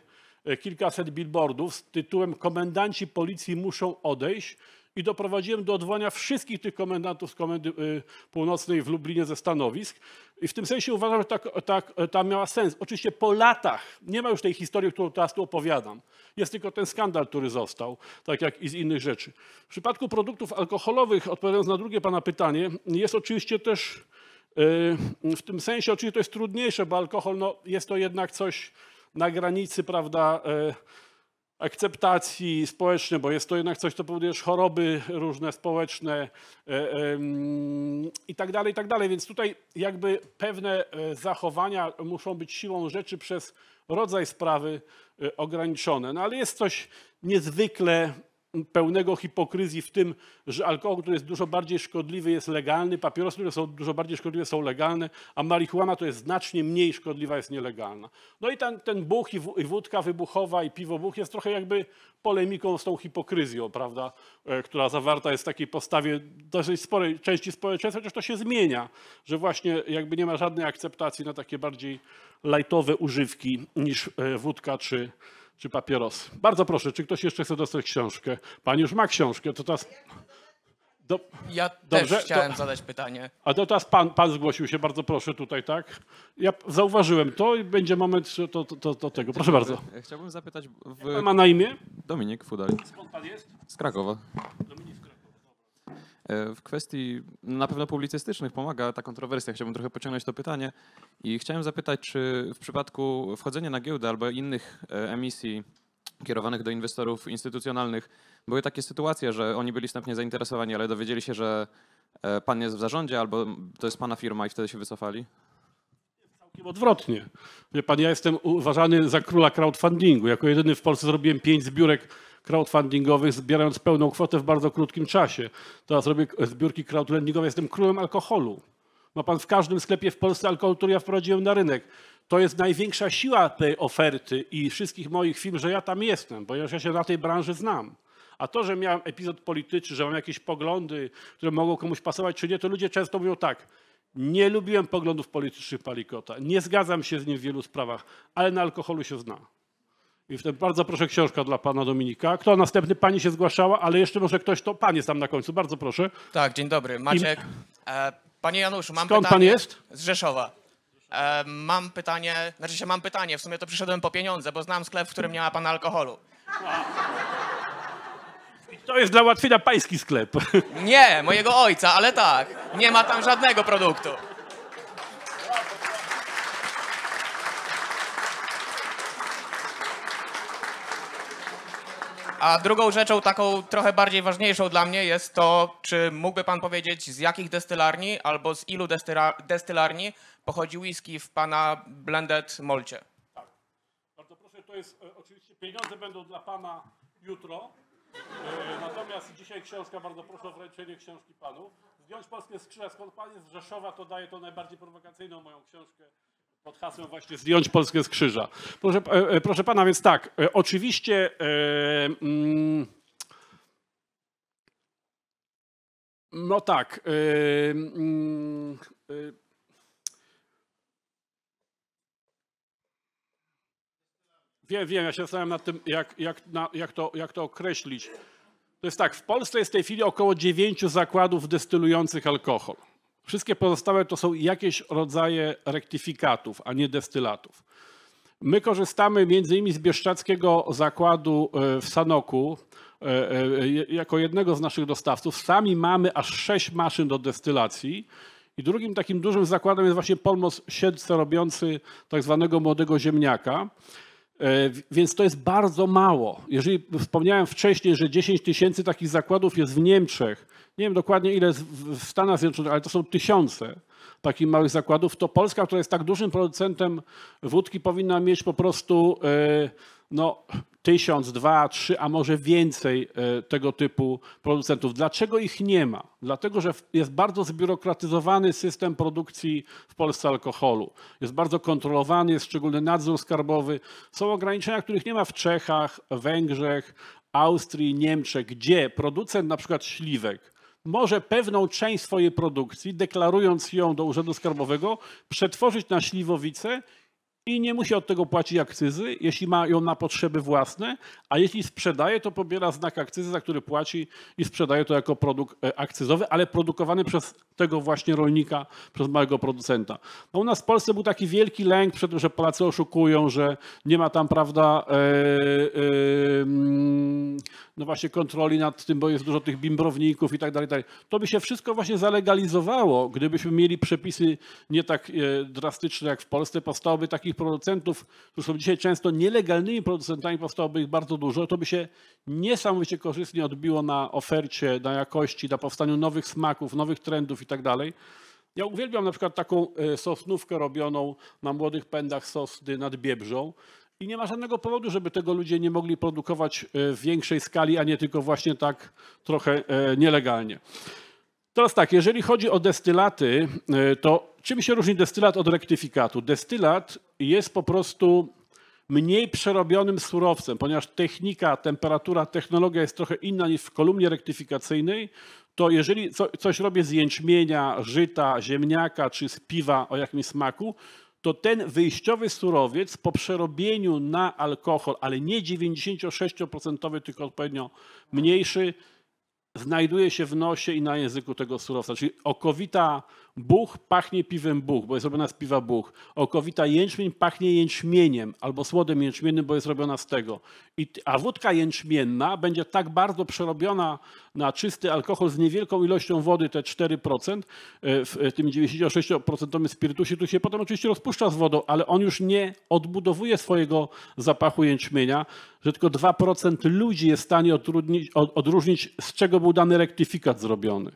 kilkaset billboardów z tytułem Komendanci policji muszą odejść i doprowadziłem do odwołania wszystkich tych komendantów z Komendy y, Północnej w Lublinie ze stanowisk. I w tym sensie uważam, że tak, tak, y, ta miała sens. Oczywiście po latach nie ma już tej historii, którą teraz tu opowiadam. Jest tylko ten skandal, który został, tak jak i z innych rzeczy. W przypadku produktów alkoholowych, odpowiadając na drugie Pana pytanie, jest oczywiście też y, w tym sensie, oczywiście to jest trudniejsze, bo alkohol no, jest to jednak coś na granicy, prawda, akceptacji społecznej, bo jest to jednak coś, co powoduje choroby różne społeczne e, i tak dalej, i tak dalej. Więc tutaj jakby pewne e, zachowania muszą być siłą rzeczy przez rodzaj sprawy e, ograniczone. No ale jest coś niezwykle pełnego hipokryzji w tym, że alkohol, który jest dużo bardziej szkodliwy, jest legalny, papierosy, które są dużo bardziej szkodliwe, są legalne, a marihuana to jest znacznie mniej szkodliwa, jest nielegalna. No i ten, ten buch i, wódka wybuchowa i piwo buch jest trochę jakby polemiką z tą hipokryzją, prawda, e, która zawarta jest w takiej postawie dosyć sporej części społeczeństwa, chociaż to się zmienia, że właśnie jakby nie ma żadnej akceptacji na takie bardziej lajtowe używki niż e, wódka czy, czy papieros? Bardzo proszę, czy ktoś jeszcze chce dostać książkę? Pan już ma książkę, to teraz... Do... Ja Dobrze? też chciałem zadać pytanie. A to teraz pan, pan zgłosił się, bardzo proszę tutaj, tak? Ja zauważyłem to i będzie moment do, to, to tego. Proszę bardzo. Chciałbym zapytać... W... pan ma na imię? Dominik Fudali. Skąd pan jest? Z Krakowa. Dominik. E, w kwestii no, na pewno publicystycznych pomaga ta kontrowersja. Chciałbym trochę pociągnąć to pytanie i chciałem zapytać, czy w przypadku wchodzenia na giełdę albo innych e, emisji kierowanych do inwestorów instytucjonalnych były takie sytuacje, że oni byli wstępnie zainteresowani, ale dowiedzieli się, że e, pan jest w zarządzie albo to jest pana firma i wtedy się wycofali? Całkiem odwrotnie. Wie pan, ja jestem uważany za króla crowdfundingu. Jako jedyny w Polsce zrobiłem pięć zbiórek crowdfundingowych, zbierając pełną kwotę w bardzo krótkim czasie. Teraz robię zbiórki crowdfundingowe, jestem królem alkoholu. Ma pan w każdym sklepie w Polsce alkohol, który ja wprowadziłem na rynek. To jest największa siła tej oferty i wszystkich moich firm, że ja tam jestem, ponieważ ja się na tej branży znam. A to, że miałem epizod polityczny, że mam jakieś poglądy, które mogą komuś pasować czy nie, to ludzie często mówią tak. Nie lubiłem poglądów politycznych Palikota, nie zgadzam się z nim w wielu sprawach, ale na alkoholu się zna. I wtedy bardzo proszę książka dla pana Dominika. Kto następny? Pani się zgłaszała, ale jeszcze może ktoś to. Pan jest tam na końcu, bardzo proszę. Tak, dzień dobry. Maciek. E, panie Januszu, mam Skąd pytanie. pan jest? Z Rzeszowa. E, mam pytanie, znaczy się mam pytanie, w sumie to przyszedłem po pieniądze, bo znam sklep, w którym nie ma pan alkoholu. I to jest dla łatwienia pański sklep. Nie, mojego ojca, ale tak. Nie ma tam żadnego produktu. A drugą rzeczą, taką trochę bardziej ważniejszą dla mnie jest to, czy mógłby pan powiedzieć, z jakich destylarni albo z ilu destylarni pochodzi whisky w pana blended molcie? Tak. Bardzo proszę, to jest e, oczywiście pieniądze będą dla pana jutro. E, natomiast dzisiaj książka, bardzo proszę o wręczenie książki panu. Zdjąć polskie skrzydła, skąd pan jest z Rzeszowa, to daje to najbardziej prowokacyjną moją książkę pod hasłem właśnie zdjąć Polskę z krzyża. Proszę, e, e, proszę pana, więc tak, e, oczywiście mm, no tak. Mm, wiem, wiem, ja się zastanawiam nad tym, jak, jak, na, jak, to, jak to określić. To jest tak, w Polsce jest w tej chwili około dziewięciu zakładów destylujących alkohol. Wszystkie pozostałe to są jakieś rodzaje rektyfikatów, a nie destylatów. My korzystamy między innymi z Bieszczackiego zakładu e, w Sanoku e, e, jako jednego z naszych dostawców. Sami mamy aż sześć maszyn do destylacji. I drugim takim dużym zakładem jest właśnie Polmos siedce robiący tak zwanego młodego ziemniaka. E, więc to jest bardzo mało. Jeżeli wspomniałem wcześniej, że 10 tysięcy takich zakładów jest w Niemczech, nie wiem dokładnie ile w Stanach Zjednoczonych, ale to są tysiące takich małych zakładów, to Polska, która jest tak dużym producentem wódki, powinna mieć po prostu e, no, tysiąc, dwa, trzy, a może więcej e, tego typu producentów. Dlaczego ich nie ma? Dlatego, że jest bardzo zbiurokratyzowany system produkcji w Polsce alkoholu. Jest bardzo kontrolowany, jest szczególny nadzór skarbowy. Są ograniczenia, których nie ma w Czechach, Węgrzech, Austrii, Niemczech, gdzie producent na przykład śliwek może pewną część swojej produkcji, deklarując ją do Urzędu Skarbowego, przetworzyć na śliwowicę i nie musi od tego płacić akcyzy, jeśli ma ją na potrzeby własne, a jeśli sprzedaje, to pobiera znak akcyzy, za który płaci i sprzedaje to jako produkt e, akcyzowy, ale produkowany przez tego właśnie rolnika, przez małego producenta. No u nas w Polsce był taki wielki lęk przed tym, że Polacy oszukują, że nie ma tam, prawda, e, e, mm, no właśnie kontroli nad tym, bo jest dużo tych bimbrowników tak i tak dalej, To by się wszystko właśnie zalegalizowało, gdybyśmy mieli przepisy nie tak drastyczne jak w Polsce, powstałoby taki takich producentów, którzy są dzisiaj często nielegalnymi producentami, powstałoby ich bardzo dużo, to by się niesamowicie korzystnie odbiło na ofercie, na jakości, na powstaniu nowych smaków, nowych trendów i tak dalej. Ja uwielbiam na przykład taką e, sosnówkę robioną na młodych pędach sosny nad Biebrzą. I nie ma żadnego powodu, żeby tego ludzie nie mogli produkować e, w większej skali, a nie tylko właśnie tak trochę e, nielegalnie. Teraz tak, jeżeli chodzi o destylaty, e, to czym się różni destylat od rektyfikatu? Destylat jest po prostu mniej przerobionym surowcem, ponieważ technika, temperatura, technologia jest trochę inna niż w kolumnie rektyfikacyjnej, to jeżeli coś robię z jęczmienia, żyta, ziemniaka czy z piwa o jakimś smaku, to ten wyjściowy surowiec po przerobieniu na alkohol, ale nie 96%, tylko odpowiednio mniejszy, znajduje się w nosie i na języku tego surowca. Czyli okowita Buch pachnie piwem Buch, bo jest robiona z piwa Buch. Okowita jęczmień pachnie jęczmieniem albo słodem jęczmiennym, bo jest robiona z tego. I, a wódka jęczmienna będzie tak bardzo przerobiona na czysty alkohol z niewielką ilością wody, te 4%, e, w tym 96% spirytusie, tu się potem oczywiście rozpuszcza z wodą, ale on już nie odbudowuje swojego zapachu jęczmienia, że tylko 2% ludzi jest w stanie odróżnić, odróżnić z czego był dany rektyfikat zrobiony.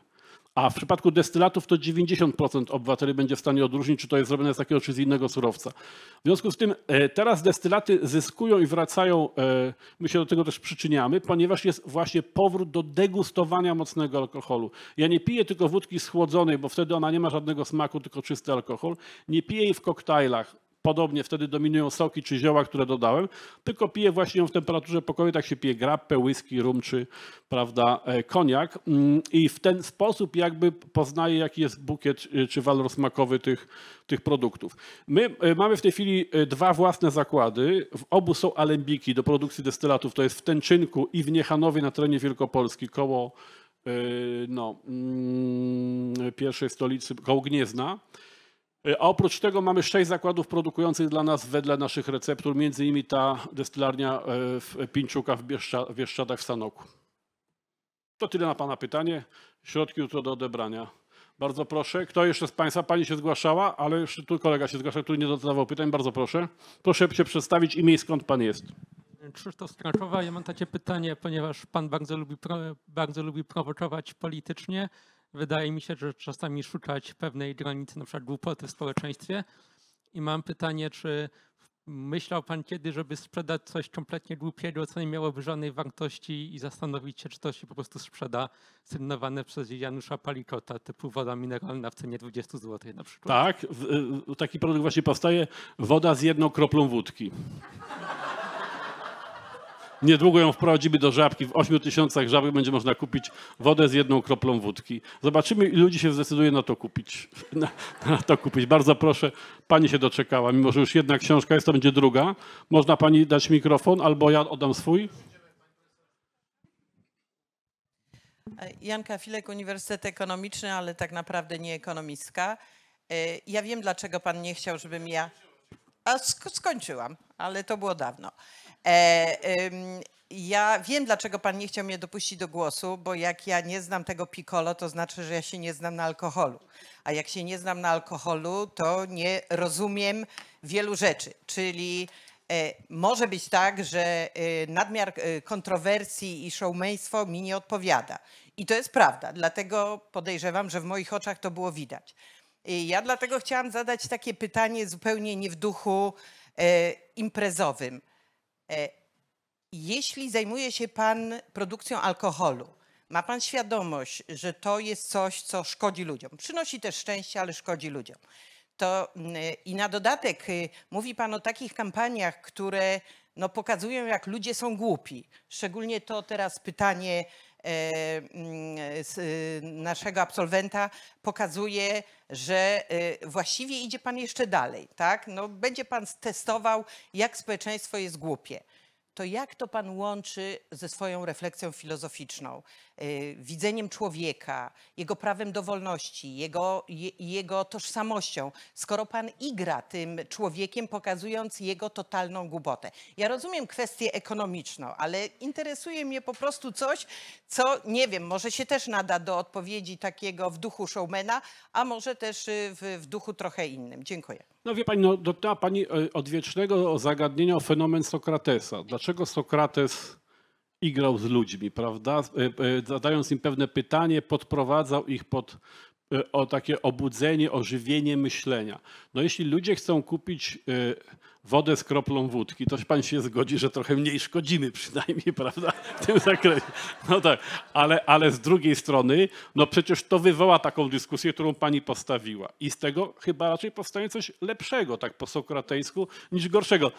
A w przypadku destylatów to 90% obywateli będzie w stanie odróżnić, czy to jest zrobione z takiego, czy z innego surowca. W związku z tym e, teraz destylaty zyskują i wracają, e, my się do tego też przyczyniamy, ponieważ jest właśnie powrót do degustowania mocnego alkoholu. Ja nie piję tylko wódki schłodzonej, bo wtedy ona nie ma żadnego smaku, tylko czysty alkohol. Nie piję jej w koktajlach podobnie wtedy dominują soki czy zioła, które dodałem, tylko piję właśnie ją w temperaturze pokoju, tak się pije grappę, whisky, rum czy prawda, e, koniak mm, i w ten sposób jakby poznaje jaki jest bukiet e, czy walor smakowy tych, tych produktów. My e, mamy w tej chwili dwa własne zakłady, w obu są alembiki do produkcji destylatów, to jest w Tenczynku i w Niechanowie na terenie Wielkopolski koło no, mm, pierwszej stolicy, koło Gniezna. Y, a oprócz tego mamy sześć zakładów produkujących dla nas wedle naszych receptur, między innymi ta destylarnia y, w Pińczuka w, Bieszcza, w Bieszczadach w Sanoku. To tyle na Pana pytanie. Środki jutro do odebrania. Bardzo proszę. Kto jeszcze z Państwa? Pani się zgłaszała, ale jeszcze tu kolega się zgłasza, który nie dodawał pytań. Bardzo proszę. Proszę się przedstawić imię i skąd Pan jest. Krzysztof strachowa. Ja mam takie pytanie, ponieważ Pan bardzo lubi, bardzo lubi prowokować politycznie wydaje mi się, że czasami szukać pewnej granicy, na przykład głupoty w społeczeństwie. I mam pytanie, czy myślał pan kiedy, żeby sprzedać coś kompletnie głupiego, co nie miałoby żadnej wartości i zastanowić się, czy to się po prostu sprzeda sygnowane przez Janusza Palikota, typu woda mineralna w cenie 20 zł na przykład? Tak, y, taki produkt właśnie powstaje, woda z jedną kroplą wódki. Niedługo ją wprowadzimy do żabki. W 8 tysiącach żaby będzie można kupić wodę z jedną kroplą wódki. Zobaczymy, i ludzi się zdecyduje na to kupić. Na, na, to kupić. Bardzo proszę, pani się doczekała. Mimo, że już jedna książka jest, to będzie druga. Można pani dać mikrofon, albo ja oddam swój. Janka Filek, Uniwersytet Ekonomiczny, ale tak naprawdę nie ekonomistka. E, ja wiem, dlaczego pan nie chciał, żebym ja. A skończyłam, ale to było dawno. E, ja wiem, dlaczego pan nie chciał mnie dopuścić do głosu, bo jak ja nie znam tego pikolo, to znaczy, że ja się nie znam na alkoholu. A jak się nie znam na alkoholu, to nie rozumiem wielu rzeczy. Czyli e, może być tak, że e, nadmiar kontrowersji i showmeństwo mi nie odpowiada. I to jest prawda, dlatego podejrzewam, że w moich oczach to było widać. I ja dlatego chciałam zadać takie pytanie zupełnie nie w duchu imprezowym. E, jeśli zajmuje się Pan produkcją alkoholu, ma Pan świadomość, że to jest coś, co szkodzi ludziom. Przynosi też szczęście, ale szkodzi ludziom. To mm, e, i na dodatek y, mówi Pan o takich kampaniach, które no, pokazują, jak ludzie są głupi. Szczególnie to teraz pytanie E, mm, y, naszego absolwenta pokazuje, że y, właściwie idzie pan jeszcze dalej, tak? No, będzie pan testował, jak społeczeństwo jest głupie to jak to pan łączy ze swoją refleksją filozoficzną? Y, widzeniem człowieka, jego prawem do wolności, jego, jego tożsamością, skoro pan igra tym człowiekiem, pokazując jego totalną głupotę. Ja rozumiem kwestię ekonomiczną, ale interesuje mnie po prostu coś, co nie wiem, może się też nada do odpowiedzi takiego w duchu showmana, a może też y, w, w duchu trochę innym. Dziękuję. No wie pani, no, dotknęła pani e, odwiecznego zagadnienia o fenomen Sokratesa. Dlaczego Sokrates igrał z ludźmi, prawda? Y, y, zadając im pewne pytanie, podprowadzał ich pod y, o takie obudzenie, ożywienie myślenia. No jeśli ludzie chcą kupić wodę z kroplą wódki, to pan się zgodzi, że trochę mniej szkodzimy przynajmniej, prawda, w tym zakresie. No tak, ale, ale z drugiej strony, no przecież to wywoła taką dyskusję, którą pani postawiła i z tego chyba raczej powstanie coś lepszego, tak po sokratejsku, niż gorszego.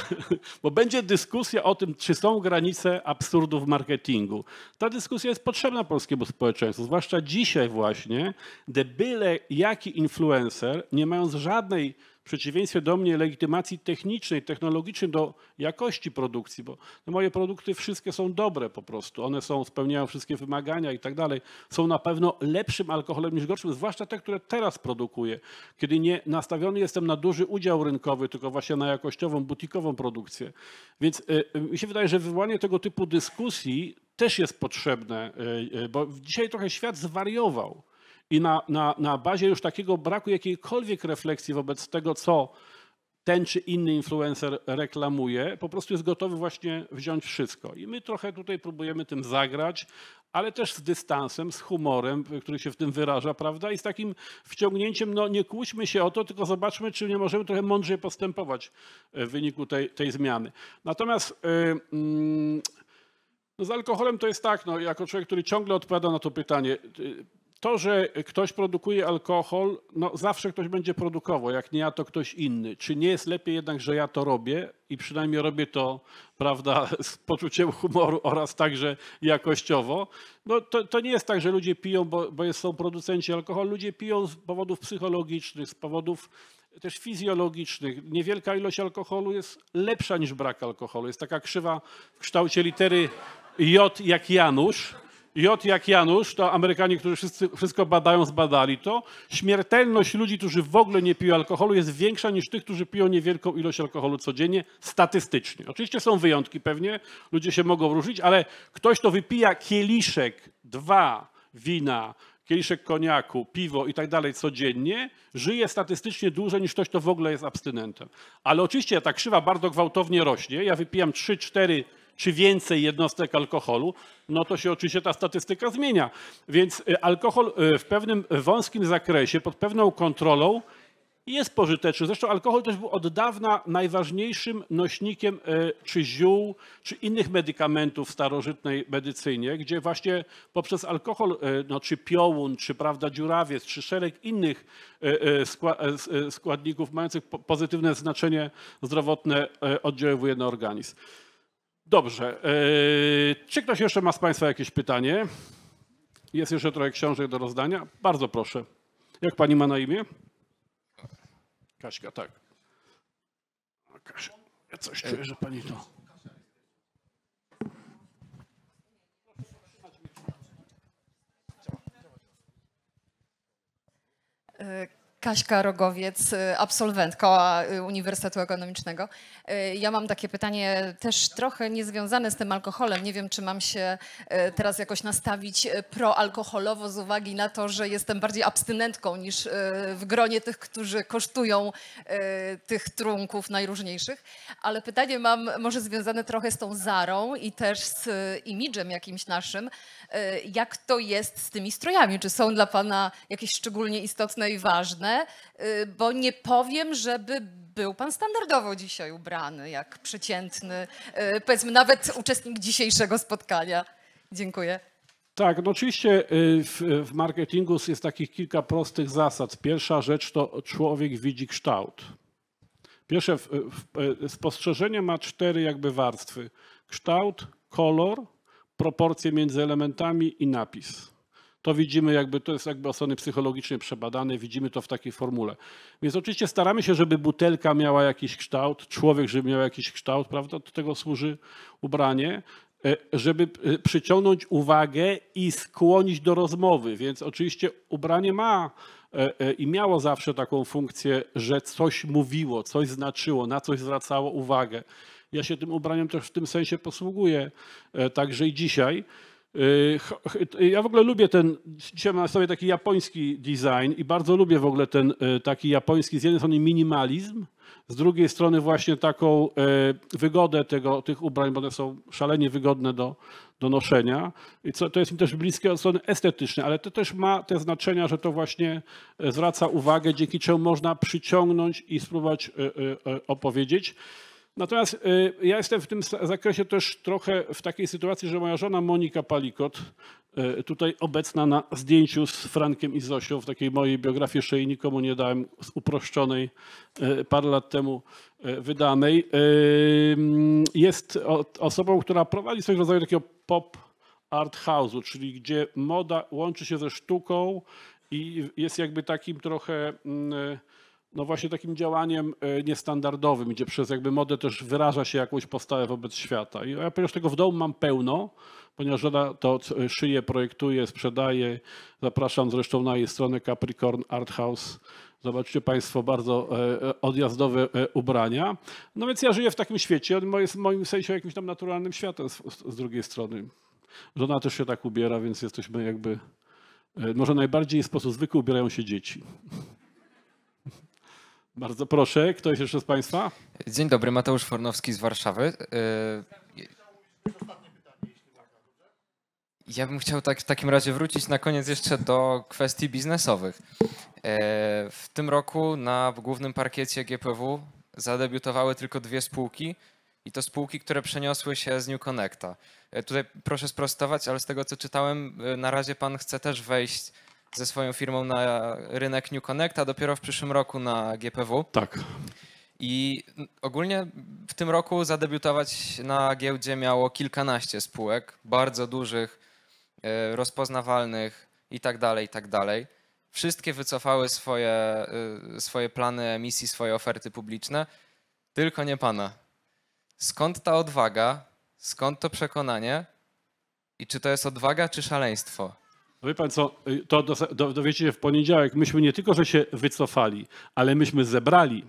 bo będzie dyskusja o tym, czy są granice absurdów marketingu. Ta dyskusja jest potrzebna polskiemu społeczeństwu, zwłaszcza dzisiaj właśnie, gdy byle jaki influencer, nie mając żadnej w przeciwieństwie do mnie legitymacji technicznej, technologicznej do jakości produkcji, bo moje produkty wszystkie są dobre po prostu. One są, spełniają wszystkie wymagania i tak dalej. Są na pewno lepszym alkoholem niż gorszym, zwłaszcza te, które teraz produkuję, kiedy nie nastawiony jestem na duży udział rynkowy, tylko właśnie na jakościową, butikową produkcję. Więc e, e, mi się wydaje, że wywołanie tego typu dyskusji też jest potrzebne, e, bo dzisiaj trochę świat zwariował i na, na, na bazie już takiego braku jakiejkolwiek refleksji wobec tego, co ten czy inny influencer reklamuje, po prostu jest gotowy właśnie wziąć wszystko. I my trochę tutaj próbujemy tym zagrać, ale też z dystansem, z humorem, który się w tym wyraża, prawda? I z takim wciągnięciem, no nie kłóćmy się o to, tylko zobaczmy, czy nie możemy trochę mądrzej postępować e, w wyniku tej, tej zmiany. Natomiast. Yy, yy, no z alkoholem to jest tak, no, jako człowiek, który ciągle odpowiada na to pytanie, e, to, że ktoś produkuje alkohol, no zawsze ktoś będzie produkował, jak nie ja, to ktoś inny. Czy nie jest lepiej jednak, że ja to robię i przynajmniej robię to, prawda, z poczuciem humoru oraz także jakościowo? No to, to nie jest tak, że ludzie piją, bo, bo są producenci alkoholu. Ludzie piją z powodów psychologicznych, z powodów też fizjologicznych. Niewielka ilość alkoholu jest lepsza niż brak alkoholu. Jest taka krzywa w kształcie litery J jak Janusz J jak Janusz, to Amerykanie, którzy wszyscy, wszystko badają, zbadali to, śmiertelność ludzi, którzy w ogóle nie piją alkoholu jest większa niż tych, którzy piją niewielką ilość alkoholu codziennie, statystycznie. Oczywiście są wyjątki pewnie, ludzie się mogą różnić, ale ktoś, kto wypija kieliszek, dwa wina, kieliszek koniaku, piwo i tak dalej codziennie, żyje statystycznie dłużej niż ktoś, kto w ogóle jest abstynentem. Ale oczywiście ta krzywa bardzo gwałtownie rośnie. Ja wypijam 3, 4, czy więcej jednostek alkoholu, no to się oczywiście ta statystyka zmienia. Więc y, alkohol y, w pewnym wąskim zakresie, pod pewną kontrolą jest pożyteczny. Zresztą alkohol też był od dawna najważniejszym nośnikiem y, czy ziół, czy innych medykamentów w starożytnej medycynie, gdzie właśnie poprzez alkohol, no, czy piołun, czy prawda, dziurawiec, czy szereg innych składników mających pozytywne znaczenie zdrowotne oddziaływuje na organizm. Dobrze. E, czy ktoś jeszcze ma z Państwa jakieś pytanie? Jest jeszcze trochę książek do rozdania. Bardzo proszę. Jak Pani ma na imię? Kaśka, tak. Kasia, ja coś czuję, że Pani to... E, Kaśka Rogowiec, y, absolwentka y, Uniwersytetu Ekonomicznego. Y, ja mam takie pytanie też trochę niezwiązane z tym alkoholem. Nie wiem, czy mam się teraz jakoś nastawić proalkoholowo z uwagi na to, że jestem bardziej abstynentką niż w gronie tych, którzy kosztują tych trunków najróżniejszych. Ale pytanie mam może związane trochę z tą zarą i też z imidżem jakimś naszym. Jak to jest z tymi strojami? Czy są dla Pana jakieś szczególnie istotne i ważne? Y, bo nie powiem, żeby był pan standardowo dzisiaj ubrany, jak przeciętny, y, powiedzmy nawet uczestnik dzisiejszego spotkania. Dziękuję. Tak, no oczywiście y, w, w marketingu jest takich kilka prostych zasad. Pierwsza rzecz to człowiek widzi kształt. Pierwsze w, w, e, spostrzeżenie ma cztery jakby warstwy. Kształt, kolor, proporcje między elementami i napis to widzimy jakby, to jest jakby osony psychologicznie przebadane, widzimy to w takiej formule. Więc oczywiście staramy się, żeby butelka miała jakiś kształt, człowiek, żeby miał jakiś kształt, prawda? Do tego służy ubranie e, żeby e, przyciągnąć uwagę i skłonić do rozmowy. Więc oczywiście ubranie ma e, i miało zawsze taką funkcję, że coś mówiło, coś znaczyło, na coś zwracało uwagę. Ja się tym ubraniem też w tym sensie posługuję, także i dzisiaj. Y, y, ja w ogóle lubię ten, dzisiaj mam sobie taki japoński design i bardzo lubię w ogóle ten y, taki japoński, z jednej strony minimalizm, z drugiej strony właśnie taką wygodę tego, tych ubrań, bo one są szalenie wygodne do, do noszenia. I co, to jest mi też bliskie od strony estetycznej, ale to też ma te znaczenia, że to właśnie e, zwraca uwagę, dzięki czemu można przyciągnąć i spróbować e, e, opowiedzieć. Natomiast y, ja jestem w tym zakresie też trochę w takiej sytuacji, że moja żona Monika Palikot, y, tutaj obecna na zdjęciu z Frankiem i Zosią w takiej mojej biografii, jeszcze jej nikomu nie dałem, uproszczonej y, parę lat temu wydanej, mm, jest osobą, która prowadzi swego rodzaju takiego pop art house'u, czyli gdzie moda łączy się ze sztuką i jest jakby takim trochę mm, no właśnie takim działaniem e, niestandardowym, gdzie przez jakby modę też wyraża się jakąś postawę wobec świata. I ja ponieważ tego w domu mam pełno, ponieważ żona to e, szyję, projektuje, sprzedaje. Zapraszam zresztą na jej stronę Capricorn Art House. Zobaczcie Państwo bardzo e, odjazdowe ubrania. No więc ja żyję w takim świecie, jest w moim sensie jakimś tam naturalnym światem z drugiej strony. Żona też się tak ubiera, więc jesteśmy jakby... Może najbardziej w sposób zwykły ubierają się dzieci. Bardzo proszę, ktoś jeszcze z Państwa? Dzień dobry, Mateusz Fornowski z Warszawy. E, ja bym chciał tak, w takim razie wrócić na koniec jeszcze do kwestii biznesowych. E, w tym roku na głównym parkiecie GPW zadebiutowały tylko dwie spółki i to spółki, które przeniosły się z New Connecta. E, tutaj proszę sprostować, ale z tego co czytałem, na razie pan chce też wejść ze swoją firmą na rynek New Connect, a dopiero w przyszłym roku na GPW. Tak. I ogólnie w tym roku zadebiutować na giełdzie miało kilkanaście spółek, bardzo dużych, e, rozpoznawalnych i tak dalej, i tak dalej. Wszystkie wycofały swoje, e, swoje plany emisji, swoje oferty publiczne, tylko nie pana. Skąd ta odwaga? Skąd to przekonanie? I czy to jest odwaga, czy szaleństwo? No wie pan co, y, to dowiecie się w poniedziałek. Myśmy nie tylko, że się wycofali, ale myśmy zebrali.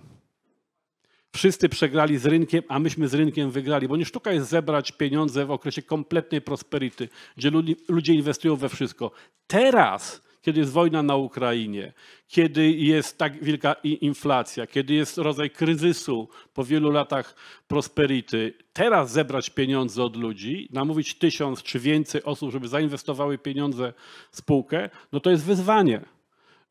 Wszyscy przegrali z rynkiem, a myśmy z rynkiem wygrali, bo nie sztuka jest zebrać pieniądze w okresie kompletnej prosperity, gdzie ludzie inwestują we wszystko. Teraz kiedy jest wojna na Ukrainie, kiedy jest tak wielka inflacja, kiedy jest rodzaj kryzysu po wielu latach prosperity, teraz zebrać pieniądze od ludzi, namówić tysiąc czy więcej osób, żeby zainwestowały pieniądze w spółkę, no to jest wyzwanie.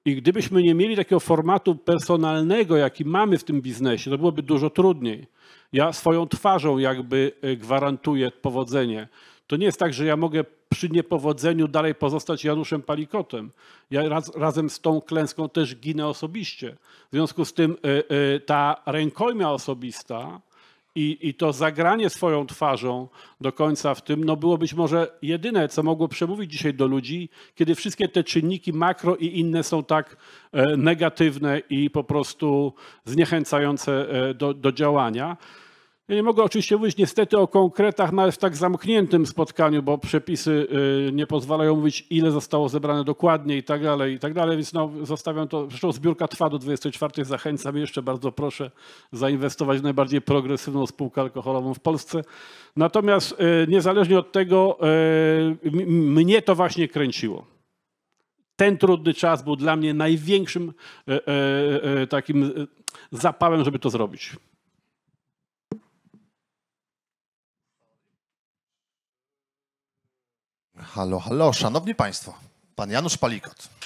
I gdybyśmy nie mieli takiego formatu personalnego, jaki mamy w tym biznesie, to byłoby dużo trudniej. Ja swoją twarzą jakby y, gwarantuję powodzenie to nie jest tak, że ja mogę przy niepowodzeniu dalej pozostać Januszem Palikotem. Ja raz, razem z tą klęską też ginę osobiście. W związku z tym y, y, ta rękojmia osobista i, i to zagranie swoją twarzą do końca w tym no było być może jedyne, co mogło przemówić dzisiaj do ludzi, kiedy wszystkie te czynniki makro i inne są tak e, negatywne i po prostu zniechęcające do, do działania. Ja nie mogę oczywiście mówić niestety o konkretach nawet no, w tak zamkniętym spotkaniu, bo przepisy y, nie pozwalają mówić, ile zostało zebrane dokładnie i tak dalej, i tak dalej, więc no, zostawiam to. Zresztą zbiórka trwa do 24. Zachęcam jeszcze bardzo proszę zainwestować w najbardziej progresywną spółkę alkoholową w Polsce. Natomiast y, niezależnie od tego, y, mnie to właśnie kręciło ten trudny czas był dla mnie największym takim zapałem, żeby to zrobić. Halo, halo, szanowni państwo, pan Janusz Palikot.